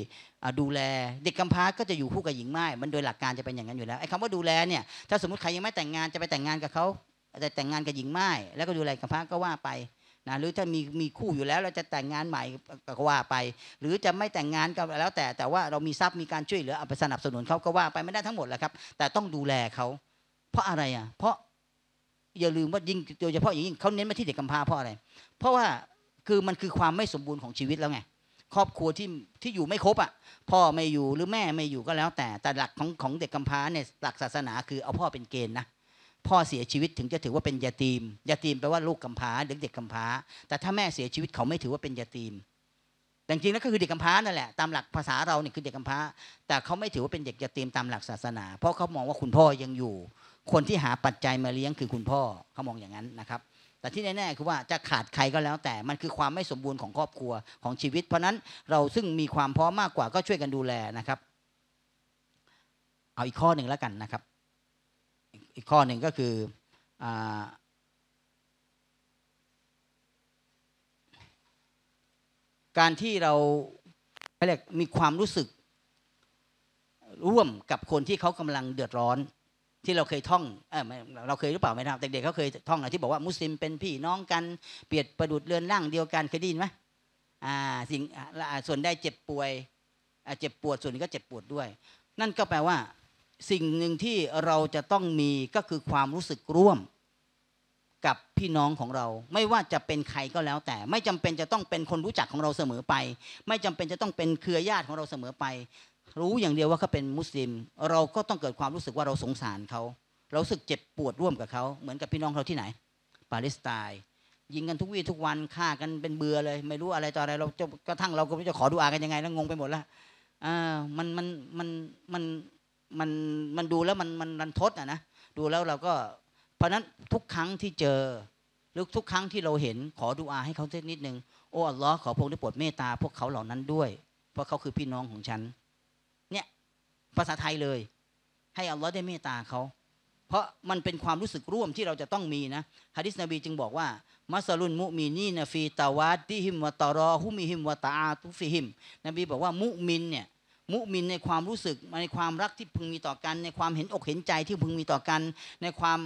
ดูแลเด็กกำพร้าก็จะอยู่คู่กับหญิงไม้มันโดยหลักการจะเป็นอย่างนั้นอยู่แล้วไอ้คำว่าดูแลเนี่ย ถ้าสมมติใครยังไม่แต่งงานจะไปแต่งงานกับเขาจะแต่งงานกับหญิงไม้แล้วก็ดูแลกำพร้าก็ว่าไปนะหรือถ้ามีมีคู่อยู่แล้วเราจะแต่งงานใหม่ก็ว่าไป หรือจะไม่แต่งงานก็แล้ว แต่แต่ว่าเรามีทรัพย์มีการช่วยเหลือเอาไปสนับสนุนเขาก็ว่าไปไม่ได้ทั้งหมดแหละครับ แต่ต้องดูแลเขาเพราะอะไรอ่ะเพราะ อย่าลืมว่ายิ่งโดยเฉพาะอย่างยิ่งเขาเน้นมาที่เด็กกำพร้าเพราะอะไรเพราะว่าคือมันคือความไม่สมบูรณ์ของชีวิตแล้วไง ครอบครัวที่ที่อยู่ไม่ครบอ่ะ พ่อไม่อยู่หรือแม่ไม่อยู่ก็แล้ว แต่แต่หลักของของเด็กกำพร้าเนี่ยหลักศาสนาคือเอาพ่อเป็นเกณฑ์นะพ่อเสียชีวิตถึงจะถือว่าเป็นยาตีมยาตีมแปลว่าลูกกำพร้าหรือเด็กกำพร้า แต่ถ้าแม่เสียชีวิตเขาไม่ถือว่าเป็นยาตีมแต่จริงแล้วก็คือเด็กกำพร้านั่นแหละตามหลักภาษาเราเนี่ยคือเด็กกำพร้า แต่เขาไม่ถือว่าเป็นเด็กยาตีมตามหลักศาสนา เพราะเขามองว่าคุณพ่อยังอยู่ คนที่หาปัจจัยมาเลี้ยงคือคุณพ่อเขามองอย่างนั้นนะครับแต่ที่แน่ๆ คือว่าจะขาดใครก็แล้วแต่ มันคือความไม่สมบูรณ์ของครอบครัวของชีวิต เพราะนั้นเราซึ่งมีความพร้อมมากกว่าก็ช่วยกันดูแลนะครับ เอาอีกข้อหนึ่งแล้วกันนะครับ อีกข้อหนึ่งก็คืออการที่เราเรียกมีความรู้สึก ร่วมกับคนที่เขากำลังเดือดร้อนที่เราเคยท่อง เออเราเคยหรือเปล่าไม่ทราบเด็กๆเขาเคยท่องอะที่บอกว่ามุสลิมเป็นพี่น้องกัน เปรียบประดุดเรือนร่างเดียวกันเคยได้ยินไหมอ่า สิ่งส่วนได้เจ็บป่วย เจ็บปวดส่วนนี้ก็เจ็บปวดด้วย นั่นก็แปลว่า สิ่งหนึ่งที่เราจะต้องมีก็คือความรู้สึกร่วม กับพี่น้องของเรา ไม่ว่าจะเป็นใครก็แล้วแต่ ไม่จำเป็นจะต้องเป็นคนรู้จักของเราเสมอไป ไม่จำเป็นจะต้องเป็นเครือญาติของเราเสมอไปรู้อย่างเดียวว่าเขาเป็นมุสลิม เราก็ต้องเกิดความรู้สึกว่าเราสงสารเขาเราสึกเจ็บปวดร่วมกับเขาเหมือนกับพี่น้องเราที่ไหน ปาเลสไตน์ยิงกันทุกวี่ทุกวันฆ่ากันเป็นเบื่อเลย ไม่รู้อะไรต่ออะไร เราจะกระทั่งเราก็ไม่จะขอดูอากันยังไงแล้วงงไปหมดละอ่ามันมันมันมันมันมันดูแล้วมันมันรันทดอ่ะนะดูแล้วเราก็เพราะนั้นทุกครั้งที่เจอหรือทุกครั้งที่เราเห็นขอดูอาให้เขาสักนิดนึงโอ้อัลลอฮ์ขอพระองค์ได้โปรดเมตตา พวกเขาเหล่านั้นด้วย เพราะเขาคือพี่น้องของฉันภาษาไทยเลย ให้อัลลอฮ์ได้เมตตาเขา เพราะมันเป็นความรู้สึกร่วมที่เราจะต้องมีนะฮะดิษนบีจึงบอกว่า มัสลุนมุมินีนฟี ตาวัดดิฮิมวะตารอฮุมิฮิมวะตาตุฟิฮิมนบีบอกว่ามุมินเนี่ยมุมินในความรู้สึกในความรักที่พึงมีต่อกัน ในความเห็นอกเห็นใจที่พึงมีต่อกัน ในความ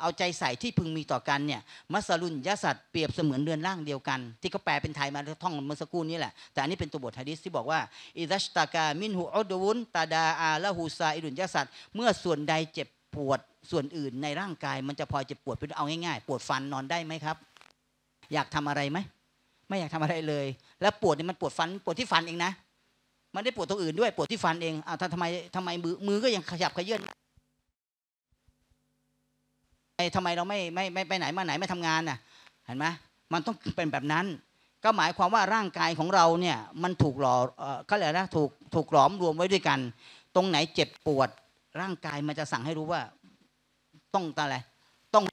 เอาใจใส่ที่พึงมีต่อกันเนี่ยมัสลุนยสัตเปรียบเสมือนเรือนร่างเดียวกัน ที่เขาแปลเป็นไทยมาท่องเมื่อสักครู่นี้แหละแต่อันนี้เป็นตัวบทฮะดิษที่บอกว่าอิดัชตากามินหูอดวุนตาดาอาละหูซาอิดุนยสัตเมื่อส่วนใดเจ็บปวดส่วนอื่น ในร่างกาย มันจะพอเจ็บปวดเป็นเอาง่ายๆ ปวดฟันนอนได้ไหมครับ อยากทำอะไรไหมไม่อยากทำอะไรเลยแล้วปวดเนี่ยมันปวดฟัน ปวดที่ฟันเองนะมันได้ปวดตรงอื่นด้วยปวดที่ฟันเองอ่าทำไมทำไมมือ มือก็ยังขยับขยื่นทำไมเราไม่ ไม่ ไม่ไปไหนมาไหน ไม่ทำงานน่ะ เห็นไหมมันต้องเป็นแบบนั้น ก็หมายความว่าร่างกายของเราเนี่ย มันถูกหล่อเขาเรียกนะถูก ถูกหลอมรวมไว้ด้วยกัน ตรงไหนเจ็บปวด ร่างกายมันจะสั่งให้รู้ว่า ต้องอะไร ต้อง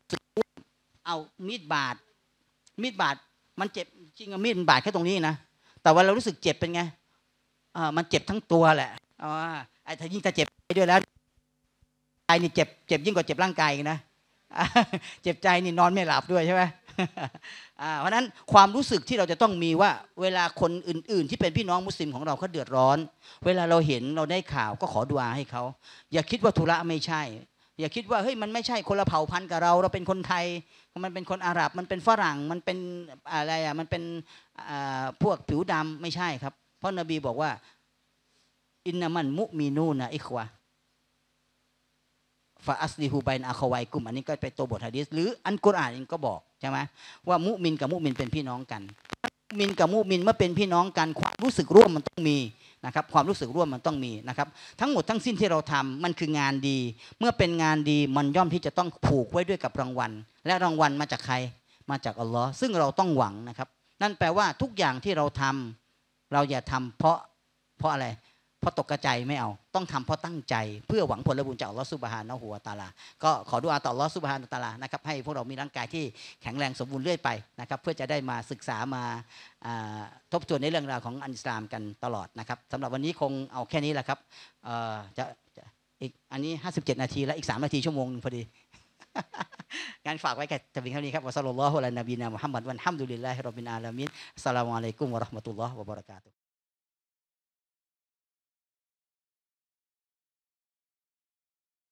เอามีดบาด มีดบาด มันเจ็บ จริงมีดบาดแค่ตรงนี้นะ แต่ว่าเรารู้สึกเจ็บเป็นไงมันเจ็บทั้งตัวแหละอ๋อไอ้ถ้ายิ่งจะเจ็บไปด้วยแล้วใจนี่เจ็บเจ็บยิ่งกว่าเจ็บร่างกายนะเจ็บใจนี่นอนไม่หลับด้วยใช่ไหมเพราะนั้นความรู้สึกที่เราจะต้องมีว่าเวลาคนอื่น ๆ ที่เป็นพี่น้องมุสลิมของเราเขาเดือดร้อน เวลาเราเห็นเราได้ข่าวก็ขอดุอาให้เขาอย่าคิดว่าธุระไม่ใช่อย่าคิดว่าเฮ้ยมันไม่ใช่คนละเผ่าพันธุ์กับเราเราเป็นคนไทยมันเป็นคนอาหรับ มันเป็นฝรั่งมันเป็นอะไรอ่ะมันเป็นพวกผิวดำไม่ใช่ครับพราะนบีบอกว่าอินนามันมุมีนูนะอิควะฟาอัสลิฮูไบนอาควายกุมอันนี้ก็ไปตัวบทฮะดีษหรืออันกุรอานเองก็บอกใช่ไหมว่ามุมินกับมุมินเป็นพี่น้องกันมุมินกับมุมินเมื่อเป็นพี่น้องกันความรู้สึกร่วมมันต้องมีนะครับความรู้สึกร่วมมันต้องมีนะครับทั้งหมดทั้งสิ้นที่เราทำ มันคืองานดี เมื่อเป็นงานดีมันย่อมที่จะต้องผูกไว้ด้วยกับรางวัล และรางวัลมาจากใคร มาจากอัลลอฮ์ซึ่งเราต้องหวังนะครับนั่นแปลว่า ทุกอย่างที่เราทำเราอย่าทำเพราะเพราะอะไรเพราะตกกระใจไม่เอา ต้องทำเพราะตั้งใจเพื่อหวังผลบุญจากอัลลอฮฺสุบฮานะหัวตาลา ก็ขอดูอาต่ออัลลอฮฺสุบฮานะตาลานะครับให้พวกเรามีร่างกายที่แข็งแรงสมบูรณ์เรื่อยไปนะครับ เพื่อจะได้มาศึกษามาทบทวนในเรื่องราวของอันสลามกันตลอดนะครับสำหรับวันนี้คงเอาแค่นี้แหละครับจะอีกอันนี้ 57 นาทีและอีก 3 นาทีชั่วโมงพอดีงั้นฝากไว้แค่เพียงเท่านี้ครับวัสลลัลลอฮุอะลัยนบีนามุฮัมมัดวันฮัมดุลิลลาฮิรับบินอาลามินอัสสลามุอะลัยกุมวะราะห์มะตุลลอฮ์วะบะเราะกาตุฮ์